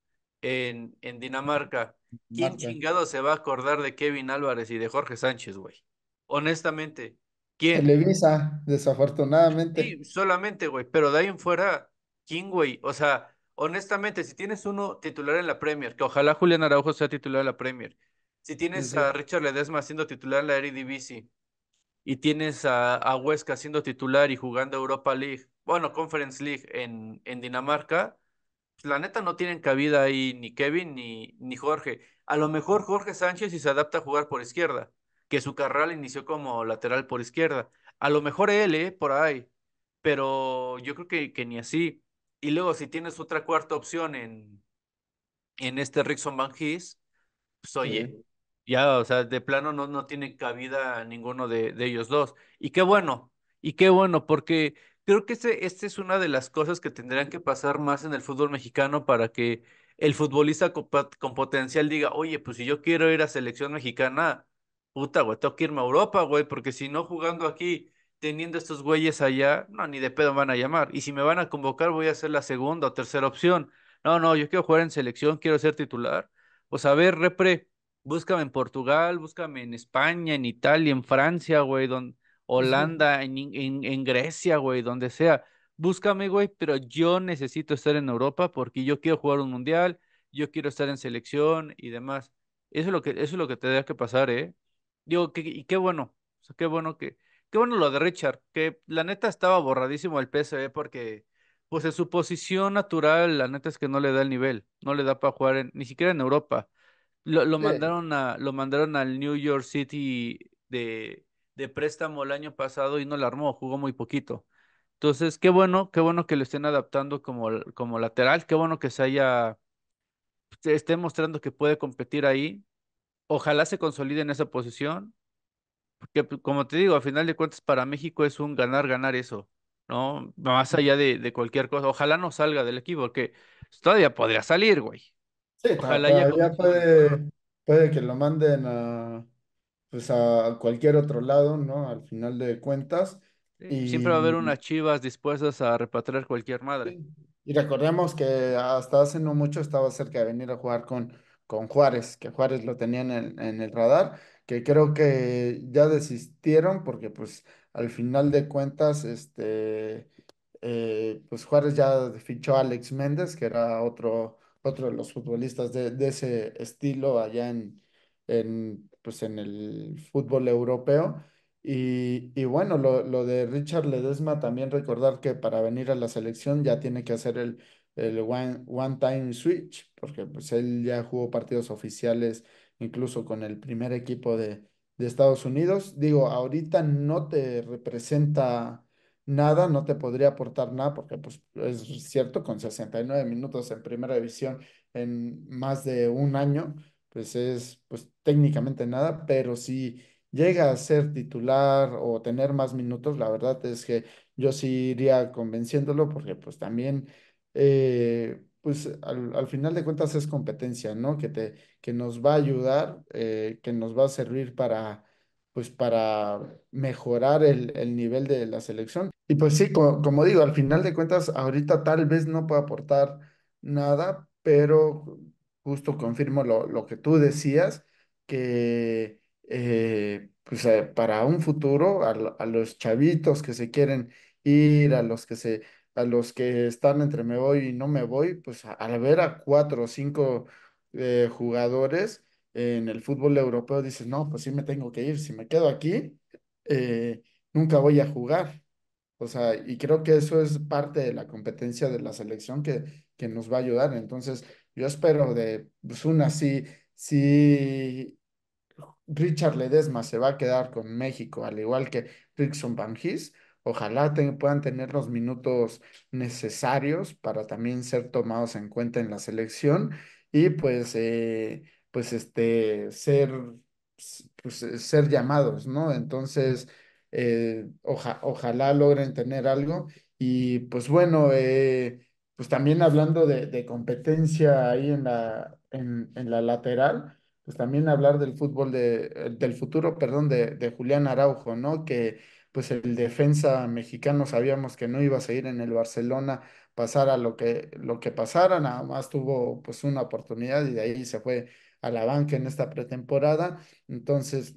en, en Dinamarca ¿Quién chingado se va a acordar de Kevin Álvarez y de Jorge Sánchez, güey? Honestamente, ¿quién? Televisa, desafortunadamente. Sí, solamente, güey, pero de ahí en fuera, ¿quién, güey? O sea, honestamente, si tienes uno titular en la Premier, que ojalá Julián Araujo sea titular en la Premier, si tienes a Richard Ledesma siendo titular en la Eredivisie, y tienes a, Huesca siendo titular y jugando Europa League, bueno, Conference League en, en Dinamarca, la neta no tienen cabida ahí ni Kevin ni, ni Jorge. A lo mejor Jorge Sánchez si se adapta a jugar por izquierda, que su carrera inició como lateral por izquierda. A lo mejor él, eh, por ahí, pero yo creo que, que, ni así. Y luego si tienes otra cuarta opción en, en este Rickson Van pues oye, ya, o sea, de plano no, no tiene cabida ninguno de, de ellos dos. Y qué bueno, y qué bueno, porque Creo que esta es una de las cosas que tendrían que pasar más en el fútbol mexicano para que el futbolista con, potencial diga, oye, pues si yo quiero ir a selección mexicana, puta, güey, tengo que irme a Europa, güey, porque si no jugando aquí, teniendo estos güeyes allá, no, ni de pedo van a llamar. Y si me van a convocar, voy a ser la segunda o tercera opción. No, no, yo quiero jugar en selección, quiero ser titular. o pues, a ver, repre, búscame en Portugal, búscame en España, en Italia, en Francia, güey, donde, Holanda, en, en, Grecia, güey, donde sea. Búscame, güey, pero yo necesito estar en Europa porque yo quiero jugar un mundial, yo quiero estar en selección y demás. Eso es lo que, eso es lo que que pasar, ¿eh? Digo, que, y qué bueno, sea, qué bueno que, qué bueno lo de Richard, que la neta estaba borradísimo el PSV porque, pues en su posición natural, la neta es que no le da el nivel, no le da para jugar ni siquiera en Europa. Lo, mandaron a, lo mandaron al New York City de, de préstamo el año pasado y no la armó, jugó muy poquito. Entonces, qué bueno, qué bueno que lo estén adaptando como, como lateral, qué bueno que se haya, pues, esté mostrando que puede competir ahí. Ojalá se consolide en esa posición, porque pues, como te digo, a final de cuentas para México es un ganar, ganar eso, ¿no? Más allá de, cualquier cosa. Ojalá no salga del equipo, porque pues, todavía podría salir, güey. Sí, Ojalá ya... puede, puede que lo manden a pues a cualquier otro lado, ¿no? Al final de cuentas. Siempre va a haber unas chivas dispuestas a repatriar cualquier madre. Y recordemos que hasta hace no mucho estaba cerca de venir a jugar con, con Juárez, que Juárez lo tenían en, el radar, que creo que ya desistieron porque pues al final de cuentas, este, eh, pues Juárez ya fichó a Alex Méndez, que era otro, otro de los futbolistas de, ese estilo allá en, en pues en el fútbol europeo. Y, bueno, lo, de Richard Ledesma, también recordar que para venir a la selección ya tiene que hacer el, el one, time switch, porque pues él ya jugó partidos oficiales incluso con el primer equipo de, de Estados Unidos. Digo, ahorita no te representa nada, no te podría aportar nada, porque pues es cierto, con 69 minutos en primera división en más de un año, pues es pues técnicamente nada, pero si llega a ser titular o tener más minutos, la verdad es que yo sí iría convenciéndolo porque pues también, eh, pues al, final de cuentas es competencia, ¿no? Que, te, que nos va a ayudar, eh, que nos va a servir para pues para mejorar el, nivel de la selección. Y pues sí, como, como digo, al final de cuentas, ahorita tal vez no pueda aportar nada, pero justo confirmo lo, que tú decías, que eh, pues, eh, para un futuro, a, los chavitos que se quieren ir, a los que se, a los que están entre me voy y no me voy, pues al ver a cuatro o cinco eh, jugadores en el fútbol europeo, dices, no, pues sí me tengo que ir, si me quedo aquí, nunca voy a jugar. O sea, y creo que eso es parte de la competencia de la selección que, que nos va a ayudar. Entonces, yo espero de pues una, si, si Richard Ledesma se va a quedar con México, al igual que Rickson Bangis, ojalá puedan tener los minutos necesarios para también ser tomados en cuenta en la selección y pues, eh, pues este, ser, pues, eh, ser llamados, ¿no? Entonces, eh, ojalá logren tener algo y pues bueno, pues también hablando de, competencia ahí en la, lateral, pues también hablar del fútbol de, del futuro, perdón, de, Julián Araujo, ¿no? Que pues el defensa mexicano sabíamos que no iba a seguir en el Barcelona, pasara lo que, lo que pasara, nada más tuvo pues una oportunidad y de ahí se fue a la banca en esta pretemporada, entonces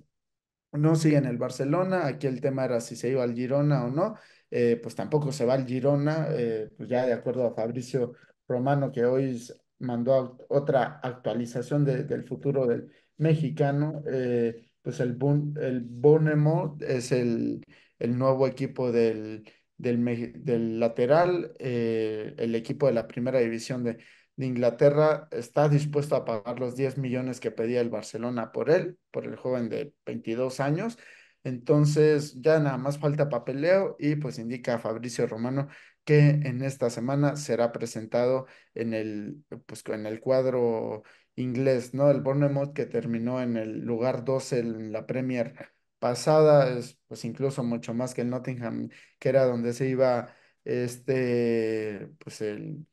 no sigue en el Barcelona, aquí el tema era si se iba al Girona o no, eh, pues tampoco se va al Girona, eh, pues ya de acuerdo a Fabricio Romano, que hoy mandó otra actualización del futuro del mexicano, eh, pues el, Bonemo es el, nuevo equipo del, lateral, el equipo de la primera división de, de Inglaterra está dispuesto a pagar los 10 millones que pedía el Barcelona por él, por el joven de 22 años, entonces ya nada más falta papeleo y pues indica Fabricio Romano que en esta semana será presentado en el, pues, en el cuadro inglés, ¿no? El Bournemouth que terminó en el lugar 12 en la Premier pasada, es pues incluso mucho más que el Nottingham, que era donde se iba este, pues el,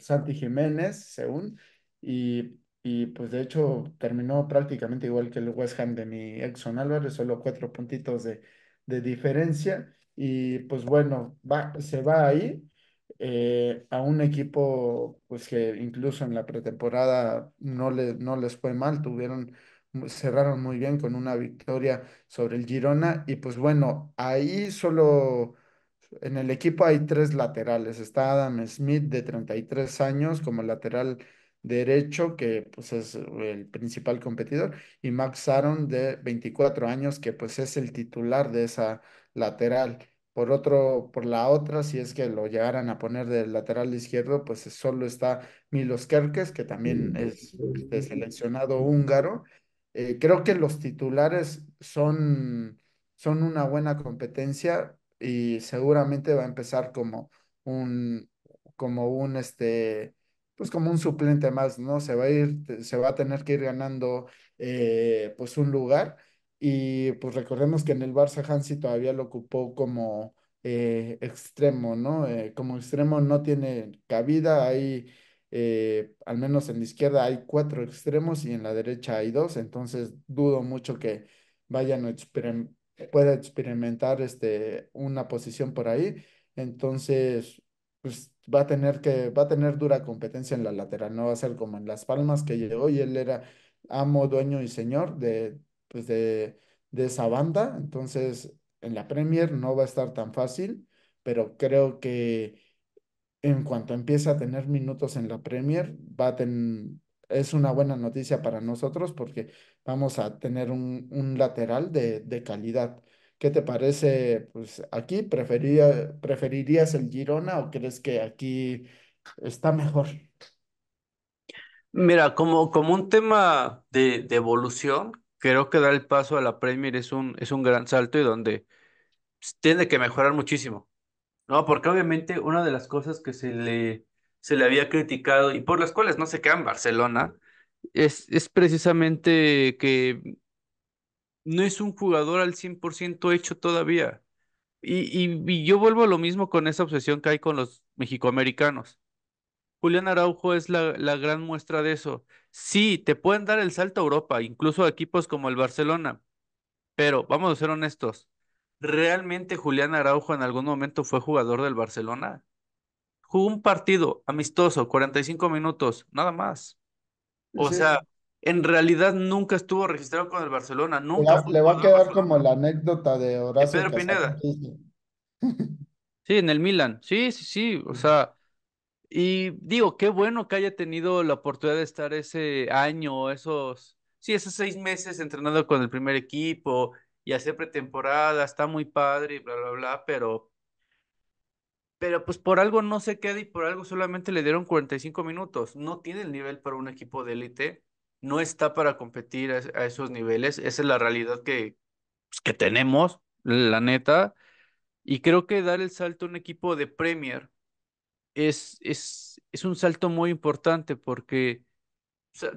Santi Jiménez, según, y y pues de hecho terminó prácticamente igual que el West Ham de mi Exxon Álvarez, solo cuatro puntitos de, diferencia. Y pues bueno, se va ahí eh, a un equipo pues que incluso en la pretemporada no, le, no les fue mal, tuvieron, cerraron muy bien con una victoria sobre el Girona. Y pues bueno, ahí solo en el equipo hay tres laterales. Está Adam Smith de 33 años como lateral derecho, que pues es el principal competidor, y Max Aaron de 24 años, que pues es el titular de esa lateral. Por otro, por la otra, si es que lo llegaran a poner del lateral izquierdo, pues solo está Milos Kerkes, que también es este, seleccionado húngaro. Eh, creo que los titulares son, son una buena competencia y seguramente va a empezar como un, como un este, pues como un suplente más, ¿no? Se va a ir, se va a tener que ir ganando eh, pues un lugar y pues recordemos que en el Barça Hansi todavía lo ocupó como eh, extremo, ¿no? Eh, como extremo no tiene cabida, hay, al menos en la izquierda hay cuatro extremos y en la derecha hay dos, entonces dudo mucho que vayan a experimentar pueda experimentar este, una posición por ahí. Entonces, pues va a tener que, va a tener dura competencia en la lateral, no va a ser como en Las Palmas que llegó y él era amo, dueño y señor de, pues, esa banda, entonces en la Premier no va a estar tan fácil, pero creo que en cuanto empiece a tener minutos en la Premier, va es una buena noticia para nosotros porque vamos a tener un, lateral de calidad. ¿Qué te parece? Pues aquí preferirías el Girona o crees que aquí está mejor? Mira, como, como un tema de, evolución, creo que dar el paso a la Premier es un, es un gran salto y donde tiene que mejorar muchísimo. No, porque obviamente una de las cosas que se le, se le había criticado y por las cuales no se queda en Barcelona es, es precisamente que no es un jugador al 100% hecho todavía. Y, yo vuelvo a lo mismo con esa obsesión que hay con los mexicoamericanos. Julián Araujo es la, gran muestra de eso. Sí, te pueden dar el salto a Europa, incluso a equipos como el Barcelona, pero vamos a ser honestos. ¿Realmente Julián Araujo en algún momento fue jugador del Barcelona? Jugó un partido amistoso, 45 minutos, nada más. O sea, en realidad nunca estuvo registrado con el Barcelona, nunca. Le, va a quedar como la anécdota de Horacio. Pedro Pineda. Sí, en el Milan, sí, sí, sí, o sea, y digo, qué bueno que haya tenido la oportunidad de estar ese año, esos, sí, esos seis meses entrenando con el primer equipo y hacer pretemporada, está muy padre, y bla, bla, bla, pero, pero pues por algo no se queda y por algo solamente le dieron 45 minutos, no tiene el nivel para un equipo de élite no está para competir a, esos niveles. Esa es la realidad que, pues, que tenemos, la neta. Y creo que dar el salto a un equipo de Premier es, es, es un salto muy importante porque,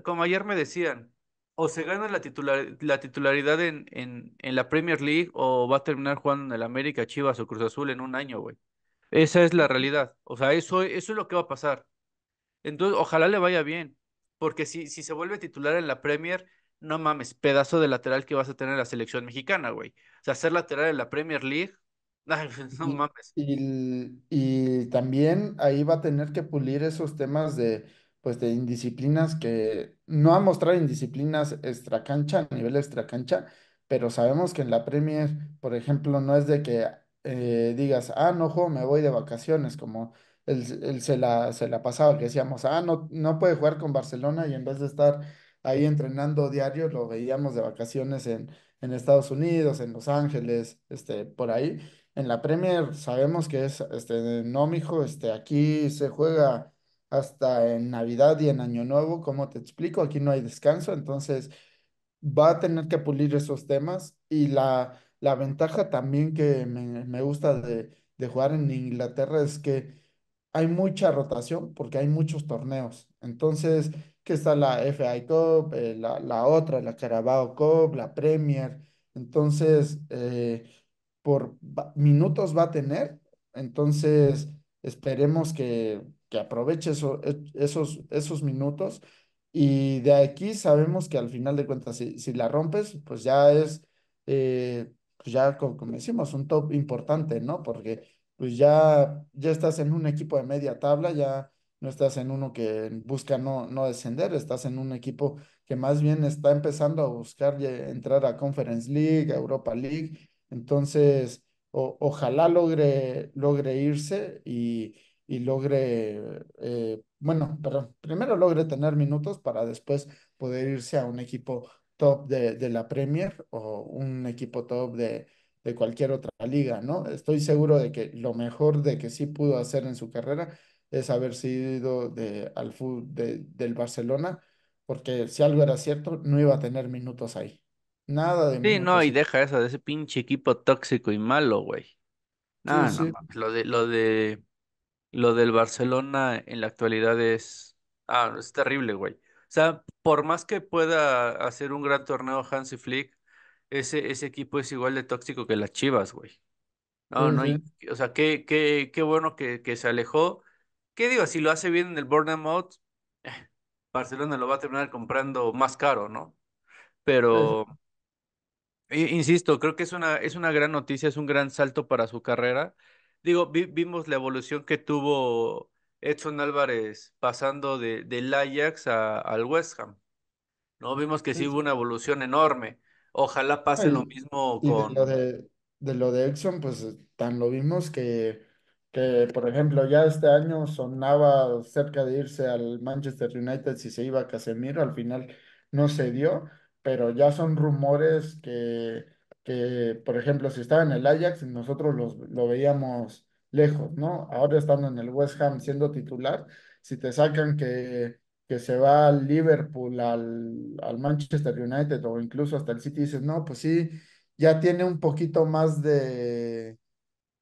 como ayer me decían, o se gana la, titularidad en, en, en, la Premier League o va a terminar jugando en el América, Chivas o Cruz Azul en un año, güey. Esa es la realidad. O sea, eso, eso es lo que va a pasar. Entonces, ojalá le vaya bien porque si, si se vuelve titular en la Premier, no mames, pedazo de lateral que vas a tener la selección mexicana, güey. O sea, ser lateral en la Premier League, no mames. Y, también ahí va a tener que pulir esos temas de, pues, de indisciplinas que no a mostrar indisciplinas extracancha, a nivel extracancha, pero sabemos que en la Premier, por ejemplo, no es de que eh, digas, ah, no juego, me voy de vacaciones, como él, se, la, se la pasaba, que decíamos, ah, no, no puede jugar con Barcelona y en vez de estar ahí entrenando diario, lo veíamos de vacaciones en, en Estados Unidos, en Los Ángeles, este, por ahí. En la Premier sabemos que es, este, no, mijo, este, aquí se juega hasta en Navidad y en Año Nuevo, ¿cómo te explico? Aquí no hay descanso, entonces va a tener que pulir esos temas y la, la ventaja también que me, gusta de, de jugar en Inglaterra es que hay mucha rotación porque hay muchos torneos. Entonces, que está la FI Cup, eh, la, otra, la Carabao Cup, la Premier. Entonces, eh, por minutos va a tener. Entonces, esperemos que, que aproveche e, esos, esos minutos. Y de aquí sabemos que al final de cuentas, si, la rompes, pues ya es, eh, pues ya como, decimos, un top importante, ¿no? Porque pues ya, ya estás en un equipo de media tabla, ya no estás en uno que busca no, descender, estás en un equipo que más bien está empezando a buscar entrar a Conference League, a Europa League. Entonces, ojalá logre, logre irse y, logre, eh, bueno, perdón, primero logre tener minutos para después poder irse a un equipo top de la Premier o un equipo top de, de cualquier otra liga, ¿no? Estoy seguro de que lo mejor de que sí pudo hacer en su carrera es haber sido de, al fútbol del Barcelona, porque si algo era cierto, no iba a tener minutos ahí. Nada de Sí, no, y deja eso de ese pinche equipo tóxico y malo, güey. No, no, lo de, lo de, lo del Barcelona en la actualidad es, ah, es terrible, güey. O sea, por más que pueda hacer un gran torneo Hansi Flick, ese, ese equipo es igual de tóxico que las Chivas, güey. No, no, o sea, qué, qué, bueno que, que, se alejó. ¿Qué digo? Si lo hace bien en el Bournemouth, Mode, eh, Barcelona lo va a terminar comprando más caro, ¿no? Pues Pero, insisto, creo que es una, es una gran noticia, es un gran salto para su carrera. Digo, vimos la evolución que tuvo Edson Álvarez pasando de, del Ajax al West Ham. ¿no? Vimos que sí hubo una evolución enorme. Ojalá pase lo mismo con... lo de, lo de Exxon, pues eh, tan lo vimos que, que, por ejemplo, ya este año sonaba cerca de irse al Manchester United si se iba a Casemiro, al final no se dio, pero ya son rumores que, que por ejemplo, si estaba en el Ajax, nosotros los, lo veíamos lejos, ¿no? Ahora estando en el West Ham siendo titular, si te sacan que que se va al Liverpool, al, Manchester United o incluso hasta el City, dices, no, pues sí, ya tiene un poquito más de,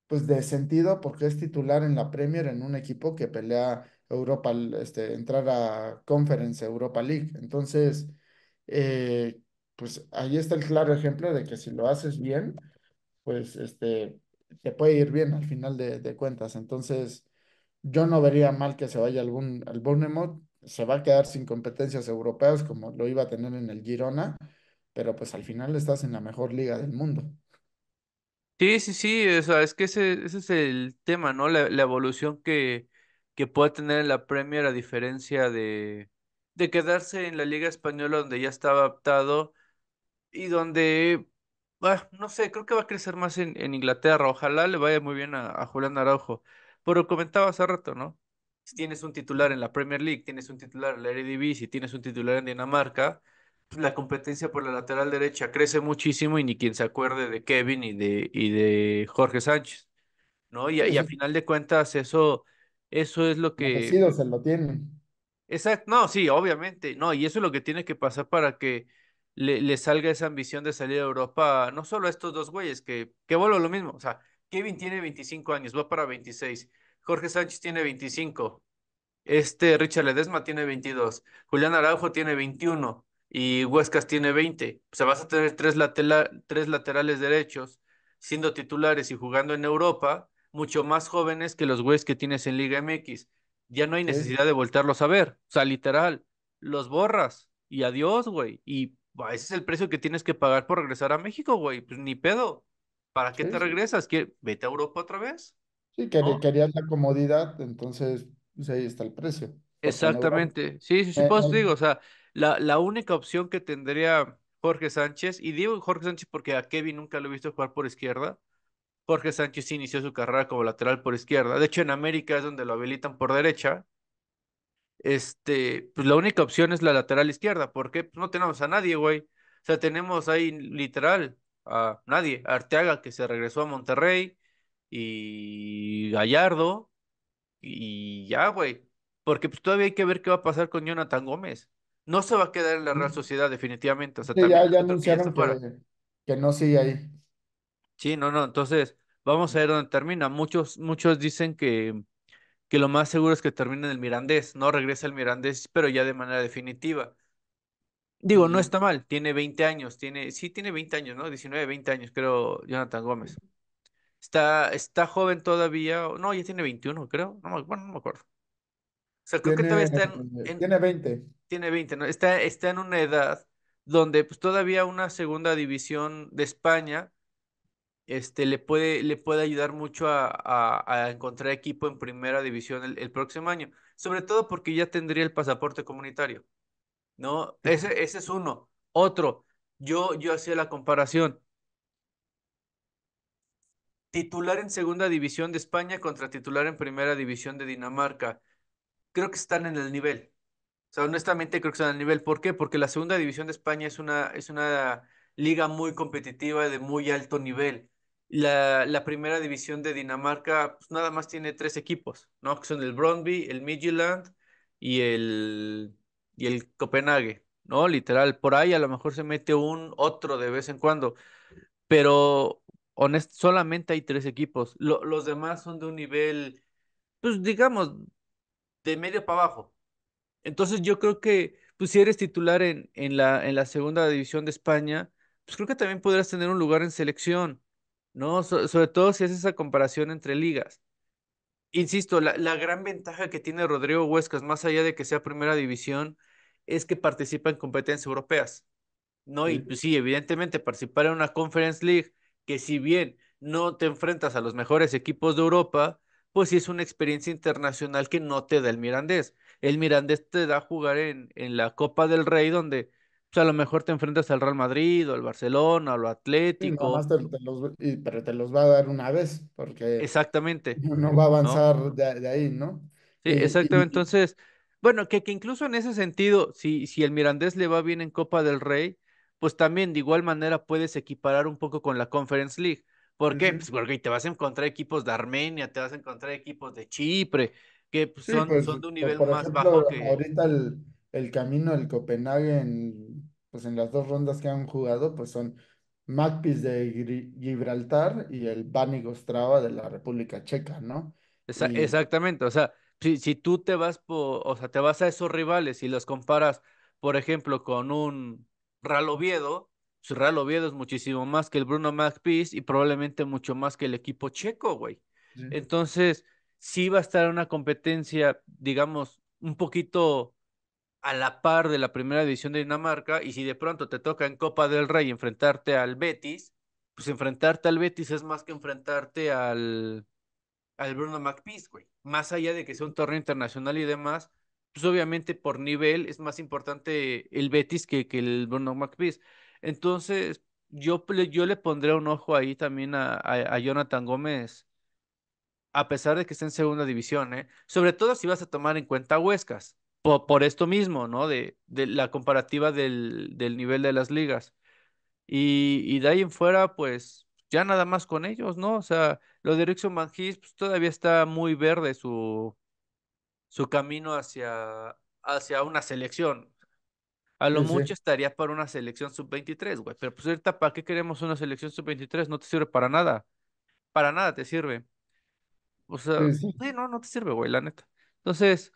pues de sentido porque es titular en la Premier en un equipo que pelea Europa, este, entrar a Conference Europa League. Entonces, eh, pues ahí está el claro ejemplo de que si lo haces bien, pues este, te puede ir bien al final de, cuentas. Entonces, yo no vería mal que se vaya algún, al Bournemouth se va a quedar sin competencias europeas como lo iba a tener en el Girona, pero pues al final estás en la mejor liga del mundo. Sí, sí, sí, o sea, es que ese, ese es el tema, ¿no? La, evolución que, que pueda tener en la Premier a diferencia de, de quedarse en la Liga Española donde ya estaba adaptado y donde, va ah, no sé, creo que va a crecer más en, Inglaterra. Ojalá le vaya muy bien a, a Julián Araujo. Pero comentaba hace rato, ¿no? tienes un titular en la Premier League, tienes un titular en la Eredivisie, tienes un titular en Dinamarca, pues, la competencia por la lateral derecha crece muchísimo y ni quien se acuerde de Kevin y de, y de Jorge Sánchez, ¿no? Y, a final de cuentas eso, eso es lo que... Los se lo tienen. Exacto, no, sí, obviamente, no, y eso es lo que tiene que pasar para que le, salga esa ambición de salir a Europa, no solo a estos dos güeyes, que, que vuelvo lo mismo, o sea, Kevin tiene 25 años, va para 26, Jorge Sánchez tiene 25. Este Richard Ledesma tiene 22. Julián Araujo tiene 21. Y Huescas tiene 20. O sea, vas a tener tres, tres laterales derechos siendo titulares y jugando en Europa, mucho más jóvenes que los güeyes que tienes en Liga MX. Ya no hay necesidad de voltearlos a ver. O sea, literal, los borras y adiós, güey. Y ese es el precio que tienes que pagar por regresar a México, güey. Pues ni pedo. ¿Para qué te regresas? Vete a Europa otra vez. Sí, que ¿no? la comodidad, entonces pues, ahí está el precio. Exactamente. Sí, sí, sí, pues digo, o sea, la, la única opción que tendría Jorge Sánchez, y digo Jorge Sánchez porque a Kevin nunca lo he visto jugar por izquierda. Jorge Sánchez inició su carrera como lateral por izquierda. De hecho, en América es donde lo habilitan por derecha. Este, pues la única opción es la lateral izquierda, porque pues, no tenemos a nadie, güey. O sea, tenemos ahí literal a nadie. Arteaga que se regresó a Monterrey, y Gallardo y ya, güey. Porque pues todavía hay que ver qué va a pasar con Jonathan Gómez. No se va a quedar en la Real mm. Sociedad definitivamente. O sea, ya, anunciaron que, no sigue ahí. Sí, no, no. Entonces, vamos a ver dónde termina. Muchos, muchos dicen que, que lo más seguro es que termine en el Mirandés. No regresa el Mirandés, pero ya de manera definitiva. Digo, no mm. está mal. Tiene 20 años. Tiene, sí, tiene 20 años, ¿no? 19, 20 años, creo, Jonathan Gómez. Está, está joven todavía. No, ya tiene 21, creo. No, bueno, no me acuerdo. O sea, creo que todavía está en, Tiene 20. Tiene 20, ¿no? Está, está en una edad donde pues, todavía una segunda división de España este, le, puede, le puede ayudar mucho a, a, encontrar equipo en primera división el, el, próximo año, sobre todo porque ya tendría el pasaporte comunitario, ¿no? Ese, ese es uno. Otro, yo, yo hacía la comparación, titular en segunda división de España contra titular en primera división de Dinamarca. Creo que están en el nivel. O sea, honestamente creo que están en el nivel. ¿Por qué? Porque la segunda división de España es una, es una liga muy competitiva de muy alto nivel. La, primera división de Dinamarca pues, nada más tiene tres equipos, ¿no? Que son el Brøndby, el Midtjylland y el, y el Copenhague, ¿no? Literal, por ahí a lo mejor se mete un otro de vez en cuando, pero solamente hay tres equipos. los demás son de un nivel, pues digamos, de medio para abajo. Entonces yo creo que, pues si eres titular en, la, en la segunda división de España, pues creo que también podrías tener un lugar en selección, ¿no? sobre todo si haces esa comparación entre ligas. Insisto, la, la gran ventaja que tiene Rodrigo Huescas, más allá de que sea primera división, es que participa en competencias europeas, ¿no? Y pues, sí, evidentemente participar en una Conference League que si bien no te enfrentas a los mejores equipos de Europa, pues es una experiencia internacional que no te da el Mirandés. El Mirandés te da jugar en, en la Copa del Rey, donde pues, a lo mejor te enfrentas al Real Madrid o al Barcelona o al Atlético. pero te los va a dar una vez, porque exactamente. no va a avanzar De, ahí, ¿no? Sí, exactamente. Entonces, bueno, que, que incluso en ese sentido, si, si el Mirandés le va bien en Copa del Rey, pues también de igual manera puedes equiparar un poco con la Conference League. ¿Por qué? Pues, porque te vas a encontrar equipos de Armenia, te vas a encontrar equipos de Chipre, que pues, son, pues, son, de un nivel más bajo que... Ahorita el, camino del Copenhague, en, pues en las dos rondas que han jugado, pues son Magpies de Gibraltar y el Banigostrava de la República Checa, ¿no? Exactamente, o sea, si, si tú te vas, o sea, te vas a esos rivales y los comparas, por ejemplo, con un Real Oviedo, su pues, Real Oviedo es muchísimo más que el Bruno Magpies y probablemente mucho más que el equipo checo, güey. Entonces, sí va a estar una competencia, digamos, un poquito a la par de la primera división de Dinamarca y si de pronto te toca en Copa del Rey enfrentarte al Betis, pues enfrentarte al Betis es más que enfrentarte al, al Bruno McPeace, güey. Más allá de que sea un torneo internacional y demás, pues obviamente por nivel es más importante el Betis que, el Bruno Macbeth, Entonces, yo, yo le pondré un ojo ahí también a, Jonathan Gómez, a pesar de que está en segunda división, ¿eh? sobre todo si vas a tomar en cuenta Huescas, por, esto mismo, ¿no? De, de la comparativa del, nivel de las ligas. Y, y, de ahí en fuera, pues ya nada más con ellos, ¿no? O sea, lo de Rickson pues, todavía está muy verde su, su camino hacia, hacia una selección. A lo mucho estaría para una selección sub-23, güey. Pero pues ahorita, ¿para qué queremos una selección sub-23? No te sirve para nada. Para nada te sirve. O sea, sí, no, no te sirve, güey, la neta. Entonces,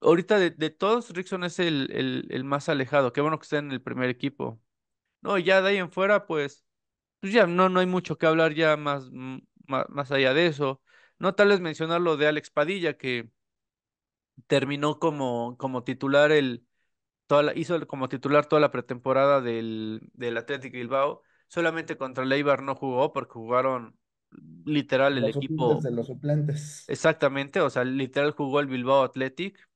ahorita de, de todos, Rickson es el, el, más alejado. Qué bueno que esté en el primer equipo. No, ya de ahí en fuera, pues, pues ya no, no hay mucho que hablar ya más, más, más allá de eso. No tal vez mencionar lo de Alex Padilla, que terminó como, como titular el, toda hizo como titular toda la pretemporada del, del Athletic Bilbao. Solamente contra el no jugó porque jugaron literal el equipo. De los suplentes. Exactamente, o sea, literal jugó el Bilbao Athletic.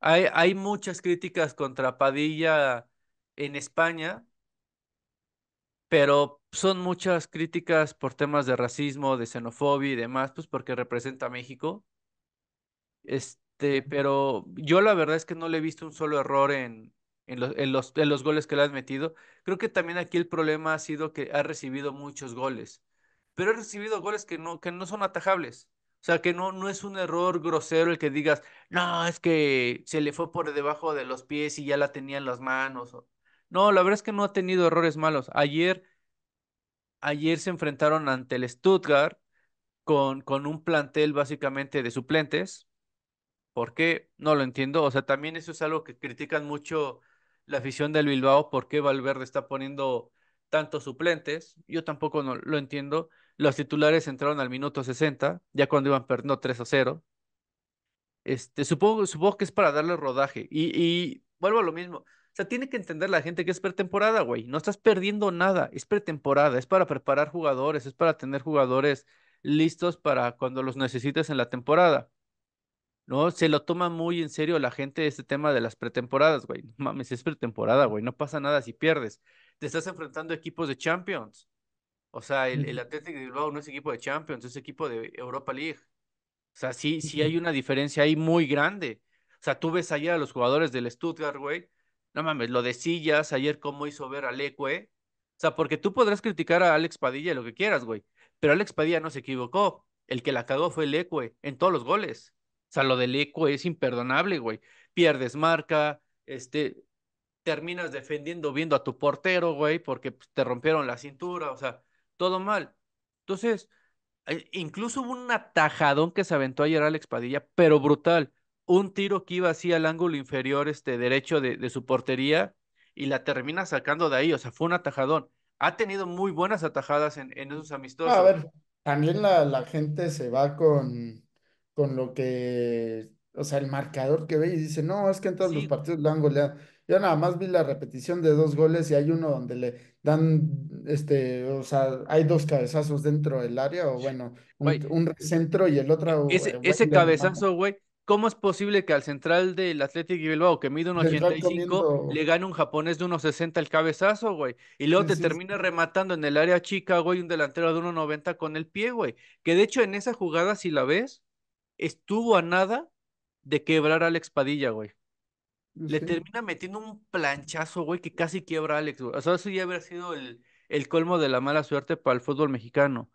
Hay, hay muchas críticas contra Padilla en España, pero son muchas críticas por temas de racismo, de xenofobia y demás, pues porque representa a México. Es, este, pero yo la verdad es que no le he visto un solo error en, los, goles que le han metido. Creo que también aquí el problema ha sido que ha recibido muchos goles, pero ha recibido goles que no, que no son atajables. O sea, que no, no es un error grosero el que digas, no, es que se le fue por debajo de los pies y ya la tenía en las manos. No, la verdad es que no ha tenido errores malos. Ayer, ayer se enfrentaron ante el Stuttgart con, con un plantel básicamente de suplentes, ¿Por qué? No lo entiendo. O sea, también eso es algo que critican mucho la afición del Bilbao. ¿Por qué Valverde está poniendo tantos suplentes? Yo tampoco no, lo entiendo. Los titulares entraron al minuto 60, ya cuando iban perdiendo 3 a 0. Este, supongo, supongo que es para darle rodaje. Y, y vuelvo a lo mismo. O sea, tiene que entender la gente que es pretemporada, güey. No estás perdiendo nada. Es pretemporada. Es para preparar jugadores. Es para tener jugadores listos para cuando los necesites en la temporada. No, se lo toma muy en serio la gente este tema de las pretemporadas, güey. No mames, es pretemporada, güey. No pasa nada si pierdes. Te estás enfrentando a equipos de Champions. O sea, el, el Atlético de Bilbao no es equipo de Champions, es equipo de Europa League. O sea, sí, sí hay una diferencia ahí muy grande. O sea, tú ves ayer a los jugadores del Stuttgart, güey. No mames, lo decías ayer cómo hizo ver a Leque. O sea, porque tú podrás criticar a Alex Padilla lo que quieras, güey. Pero Alex Padilla no se equivocó. El que la cagó fue Leque en todos los goles. O sea, lo del eco es imperdonable, güey. Pierdes marca, este, terminas defendiendo viendo a tu portero, güey, porque pues, te rompieron la cintura, o sea, todo mal. Entonces, eh, incluso hubo un atajadón que se aventó ayer Alex Padilla, pero brutal. Un tiro que iba así al ángulo inferior, este derecho de, su portería, y la termina sacando de ahí, o sea, fue un atajadón. Ha tenido muy buenas atajadas en, esos ah, amistosos. A ver, también la gente se va con con lo que, o sea, el marcador que ve y dice, no, es que en todos los partidos lo han goleado. Yo nada más vi la repetición de dos goles y hay uno donde le dan, este, o sea, hay dos cabezazos dentro del área, o bueno, un, centro y el otro. Ese, eh, cabezazo, güey, ¿cómo es posible que al central del Atlético de Bilbao, que mide un le gane un japonés de 1.60 el cabezazo, güey? Y luego te termina rematando en el área chica, güey, un delantero de 1.90 con el pie, güey. Que de hecho en esa jugada, si la ves, estuvo a nada de quebrar a Alex Padilla, güey. Le termina metiendo un planchazo, güey, que casi quiebra a Alex. O sea, eso ya habría sido el, colmo de la mala suerte para el fútbol mexicano.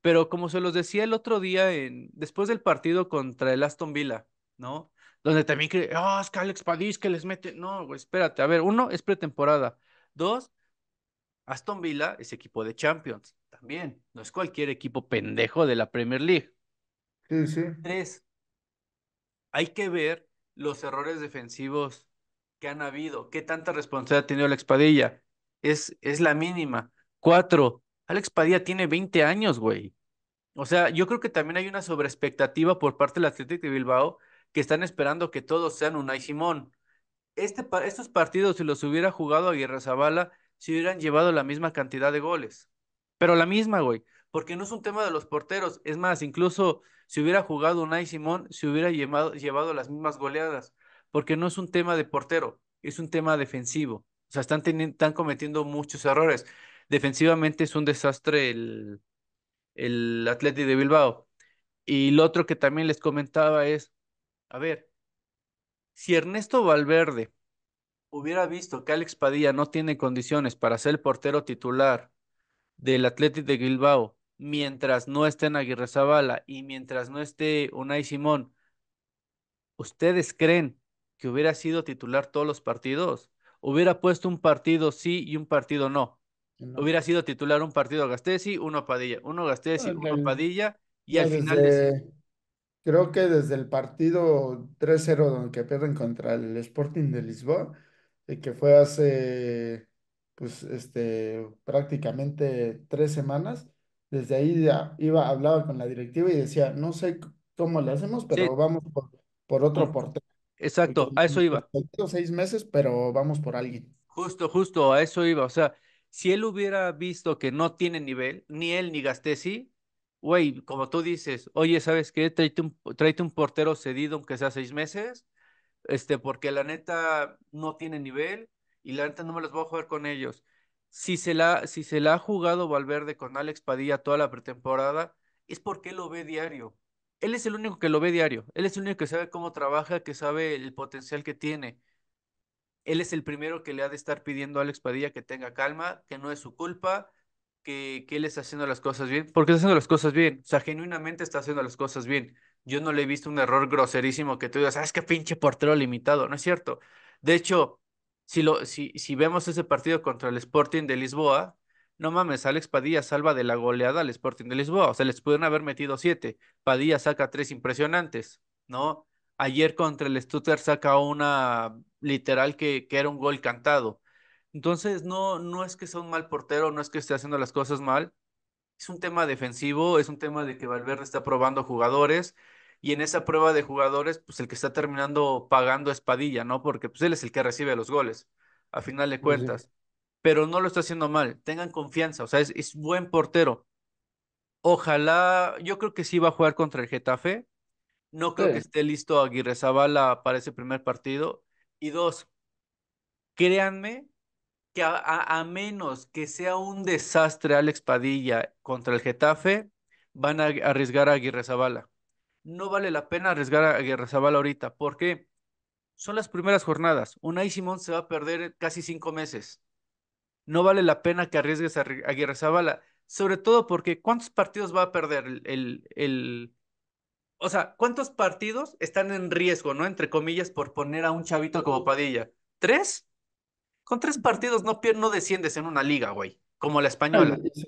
Pero como se los decía el otro día, en, después del partido contra el Aston Villa, ¿no? Donde también cree, ah, es que Alex Padilla que les mete. No, güey, espérate. A ver, uno, es pretemporada. Dos, Aston Villa es equipo de Champions. También, no es cualquier equipo pendejo de la Premier League. Tres, hay que ver los errores defensivos que han habido, qué tanta responsabilidad ha tenido Alex Padilla. Es, es la mínima. Cuatro, Alex Padilla tiene 20 años, güey. O sea, yo creo que también hay una sobreexpectativa por parte del Atlético de Bilbao que están esperando que todos sean un Simón. Este, estos partidos, si los hubiera jugado Aguirre Zavala, se hubieran llevado la misma cantidad de goles. Pero la misma, güey. Porque no es un tema de los porteros. Es más, incluso si hubiera jugado Unai Simón, se hubiera llevado, las mismas goleadas, porque no es un tema de portero, es un tema defensivo. O sea, están, cometiendo muchos errores. Defensivamente es un desastre el, el de Bilbao. Y lo otro que también les comentaba es, a ver, si Ernesto Valverde hubiera visto que Alex Padilla no tiene condiciones para ser el portero titular del Atlético de Bilbao mientras no esté Aguirre Zavala y mientras no esté Unai Simón, ¿ustedes creen que hubiera sido titular todos los partidos? Hubiera puesto un partido sí y un partido no. Hubiera sido titular un partido Gastesi, uno Padilla, uno Gastesi, uno Padilla y al final... Creo que desde el partido 3-0 que pierden contra el Sporting de Lisboa, que fue hace pues este prácticamente tres semanas, desde ahí ya iba, hablaba con la directiva y decía, no sé cómo le hacemos, pero vamos por, otro portero. Exacto, a eso iba. Pues, seis meses, pero vamos por alguien. Justo, justo, a eso iba. O sea, si él hubiera visto que no tiene nivel, ni él ni Gastesi, güey, como tú dices, oye, ¿sabes qué? Tráete un, un portero cedido, aunque sea seis meses, este, porque la neta no tiene nivel y la neta no me los voy a jugar con ellos si se, la, si se la ha jugado Valverde con Alex Padilla toda la pretemporada, es porque lo ve diario. Él es el único que lo ve diario. Él es el único que sabe cómo trabaja, que sabe el potencial que tiene. Él es el primero que le ha de estar pidiendo a Alex Padilla que tenga calma, que no es su culpa, que, que él está haciendo las cosas bien. Porque está haciendo las cosas bien. O sea, genuinamente está haciendo las cosas bien. Yo no le he visto un error groserísimo que tú digas, ah, es que pinche portero limitado. No es cierto. De hecho, si, vemos ese partido contra el Sporting de Lisboa, no mames, Alex Padilla salva de la goleada al Sporting de Lisboa. O sea, les pudieron haber metido siete. Padilla saca tres impresionantes, ¿no? Ayer contra el Stutter saca una literal que, que era un gol cantado. Entonces, no, no es que sea un mal portero, no es que esté haciendo las cosas mal. Es un tema defensivo, es un tema de que Valverde está probando jugadores y en esa prueba de jugadores, pues el que está terminando pagando espadilla ¿no? Porque pues él es el que recibe los goles, a final de cuentas. Pero no lo está haciendo mal, tengan confianza, o sea, es, buen portero. Ojalá, yo creo que sí va a jugar contra el Getafe. No creo que esté listo Aguirre Zavala para ese primer partido. Y dos, créanme que a, a, menos que sea un desastre Alex Padilla contra el Getafe, van a arriesgar a Aguirre Zavala no vale la pena arriesgar a Zavala ahorita. porque Son las primeras jornadas. Unai Simón se va a perder casi cinco meses. No vale la pena que arriesgues a, a Zavala. Sobre todo porque ¿cuántos partidos va a perder el, el, O sea, ¿cuántos partidos están en riesgo, no? Entre comillas, por poner a un chavito como Padilla. ¿Tres? Con tres partidos no, no desciendes en una liga, güey. Como la española. si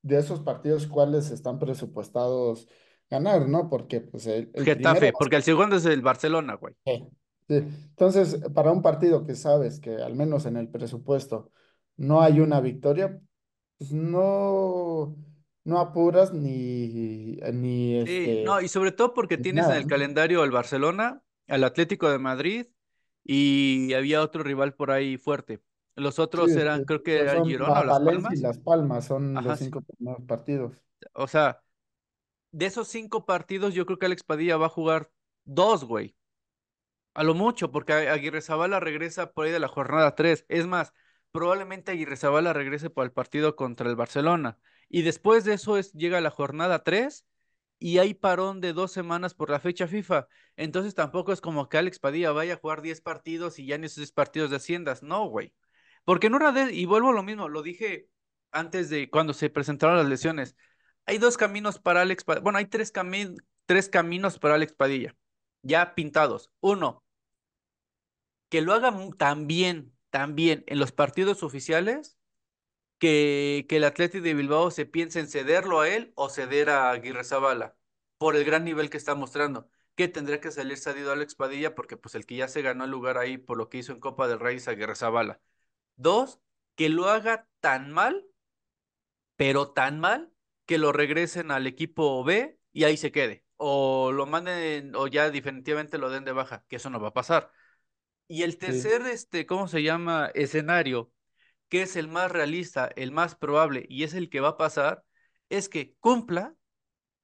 de esos partidos, ¿cuáles están presupuestados? ganar, ¿no? Porque pues el, Getafe, porque el segundo es el Barcelona, güey. Entonces, para un partido que sabes que al menos en el presupuesto no hay una victoria, pues no, no apuras ni, ni este, no, y sobre todo porque tienes en el calendario al Barcelona, al Atlético de Madrid y había otro rival por ahí fuerte. Los otros eran, creo que el Girona Las Palmas. Las Palmas son los cinco primeros partidos. O sea, de esos cinco partidos, yo creo que Alex Padilla va a jugar dos, güey. A lo mucho, porque Aguirre Zavala regresa por ahí de la jornada tres. Es más, probablemente Aguirre Zavala regrese por el partido contra el Barcelona. Y después de eso es, llega la jornada tres y hay parón de dos semanas por la fecha FIFA. Entonces tampoco es como que Alex Padilla vaya a jugar diez partidos y ya ni esos 10 partidos de Haciendas. No, güey. Porque en una de, y vuelvo a lo mismo, lo dije antes de cuando se presentaron las lesiones. Hay dos caminos para Alex Padilla. Bueno, hay tres, tres caminos para Alex Padilla, ya pintados. Uno, que lo haga también, también en los partidos oficiales, que, que el Atlético de Bilbao se piense en cederlo a él o ceder a Aguirre Zavala por el gran nivel que está mostrando que tendría que salir salido Alex Padilla porque pues el que ya se ganó el lugar ahí por lo que hizo en Copa del Rey es Aguirre Zavala. Dos, que lo haga tan mal, pero tan mal, que lo regresen al equipo B y ahí se quede. O lo manden, o ya definitivamente lo den de baja, que eso no va a pasar. Y el tercer, este, ¿cómo se llama? Escenario, que es el más realista, el más probable y es el que va a pasar, es que cumpla,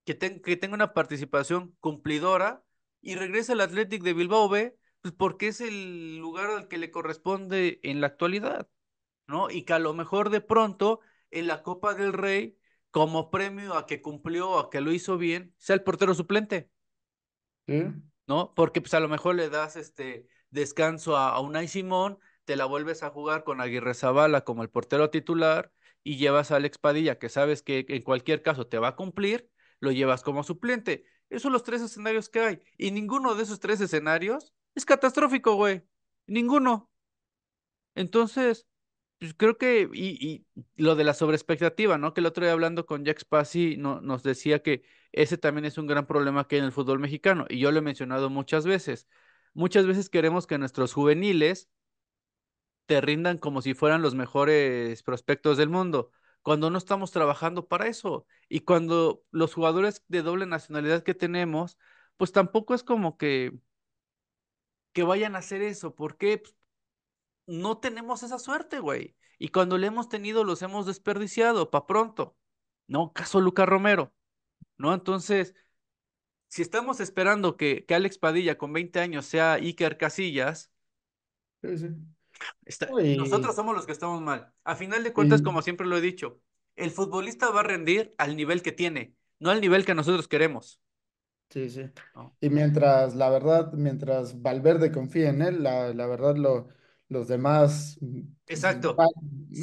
que, tenga una participación cumplidora y regrese al Athletic de Bilbao B, pues, porque es el lugar al que le corresponde en la actualidad, ¿no? Y que a lo mejor de pronto en la Copa del Rey como premio a que cumplió, a que lo hizo bien, sea el portero suplente. ¿No? Porque pues a lo mejor le das este descanso a, a Unai Simón, te la vuelves a jugar con Aguirre Zavala como el portero titular y llevas a Alex Padilla, que sabes que en cualquier caso te va a cumplir, lo llevas como suplente. Esos son los tres escenarios que hay. Y ninguno de esos tres escenarios es catastrófico, güey. Ninguno. Entonces, pues, creo que, y, lo de la sobreexpectativa, ¿no? Que el otro día hablando con Jack Spassi no, nos decía que ese también es un gran problema que hay en el fútbol mexicano, y yo lo he mencionado muchas veces. Muchas veces queremos que nuestros juveniles te rindan como si fueran los mejores prospectos del mundo, cuando no estamos trabajando para eso. Y cuando los jugadores de doble nacionalidad que tenemos, pues tampoco es como que que vayan a hacer eso. ¿Por qué? Pues, no tenemos esa suerte, güey. Y cuando le hemos tenido, los hemos desperdiciado, pa' pronto. No, caso Lucas Romero. ¿No? Entonces, si estamos esperando que, que Alex Padilla con 20 años sea Iker Casillas, nosotros somos los que estamos mal. A final de cuentas, como siempre lo he dicho, el futbolista va a rendir al nivel que tiene, no al nivel que nosotros queremos. Sí, sí. Y mientras, la verdad, mientras Valverde confía en él, la verdad lo, los demás Exacto.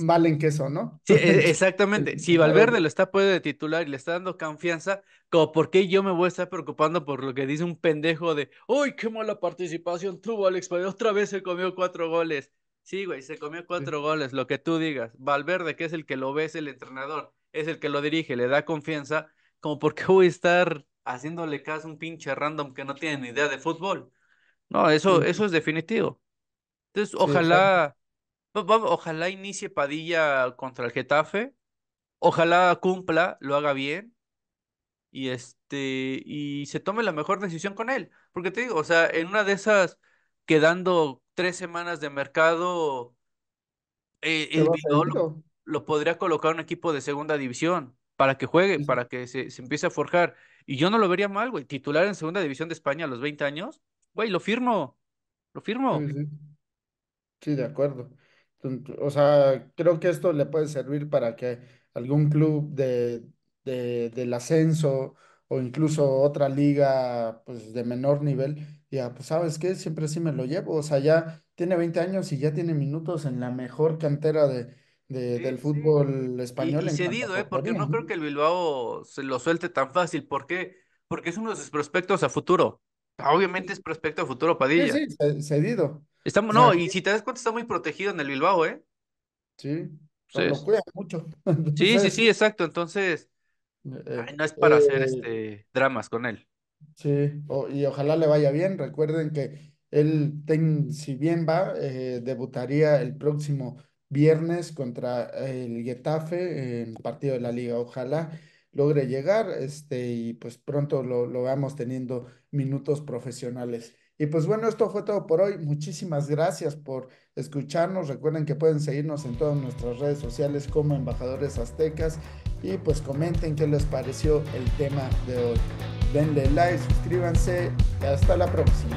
Valen, queso, ¿no? Sí, e, exactamente. Si Valverde lo está puede de titular y le está dando confianza, como por qué yo me voy a estar preocupando por lo que dice un pendejo de, "Uy, qué mala participación tuvo Alex otra vez se comió cuatro goles." Sí, güey, se comió cuatro goles, lo que tú digas. Valverde, que es el que lo ve, es el entrenador, es el que lo dirige, le da confianza, como por qué voy a estar haciéndole caso a un pinche random que no tiene ni idea de fútbol. No, eso, eso es definitivo. Entonces, ojalá, ojalá inicie Padilla contra el Getafe, ojalá cumpla, lo haga bien y este y se tome la mejor decisión con él, porque te digo, o sea, en una de esas quedando tres semanas de mercado, eh, el lo, podría colocar un equipo de segunda división para que juegue, para que se, empiece a forjar. Y yo no lo vería mal, güey. Titular en segunda división de España a los 20 años, güey, lo firmo. Lo firmo. Sí, de acuerdo. O sea, creo que esto le puede servir para que algún club de, del ascenso o incluso otra liga pues de menor nivel ya, pues sabes qué, siempre sí me lo llevo. O sea, ya tiene 20 años y ya tiene minutos en la mejor cantera de, del fútbol español y cedido, ¿eh? Porque no creo que el Bilbao se lo suelte tan fácil. ¿Por qué? Porque es uno de sus prospectos a futuro. Obviamente es prospecto a futuro, Padilla. sí, sí, cedido no, y si te das cuenta, está muy protegido en el Bilbao, ¿eh? Sí. se lo mucho. sí, sí, sí, exacto. Entonces, eh, no es para eh, hacer este dramas con él. Sí, y ojalá le vaya bien. Recuerden que él, si bien va, eh, debutaría el próximo viernes contra el Getafe en partido de la liga. Ojalá logre llegar este, y pues pronto lo, lo vamos teniendo minutos profesionales. Y pues bueno, esto fue todo por hoy. Muchísimas gracias por escucharnos. Recuerden que pueden seguirnos en todas nuestras redes sociales como Embajadores Aztecas. Y pues comenten qué les pareció el tema de hoy. Denle like, suscríbanse y hasta la próxima.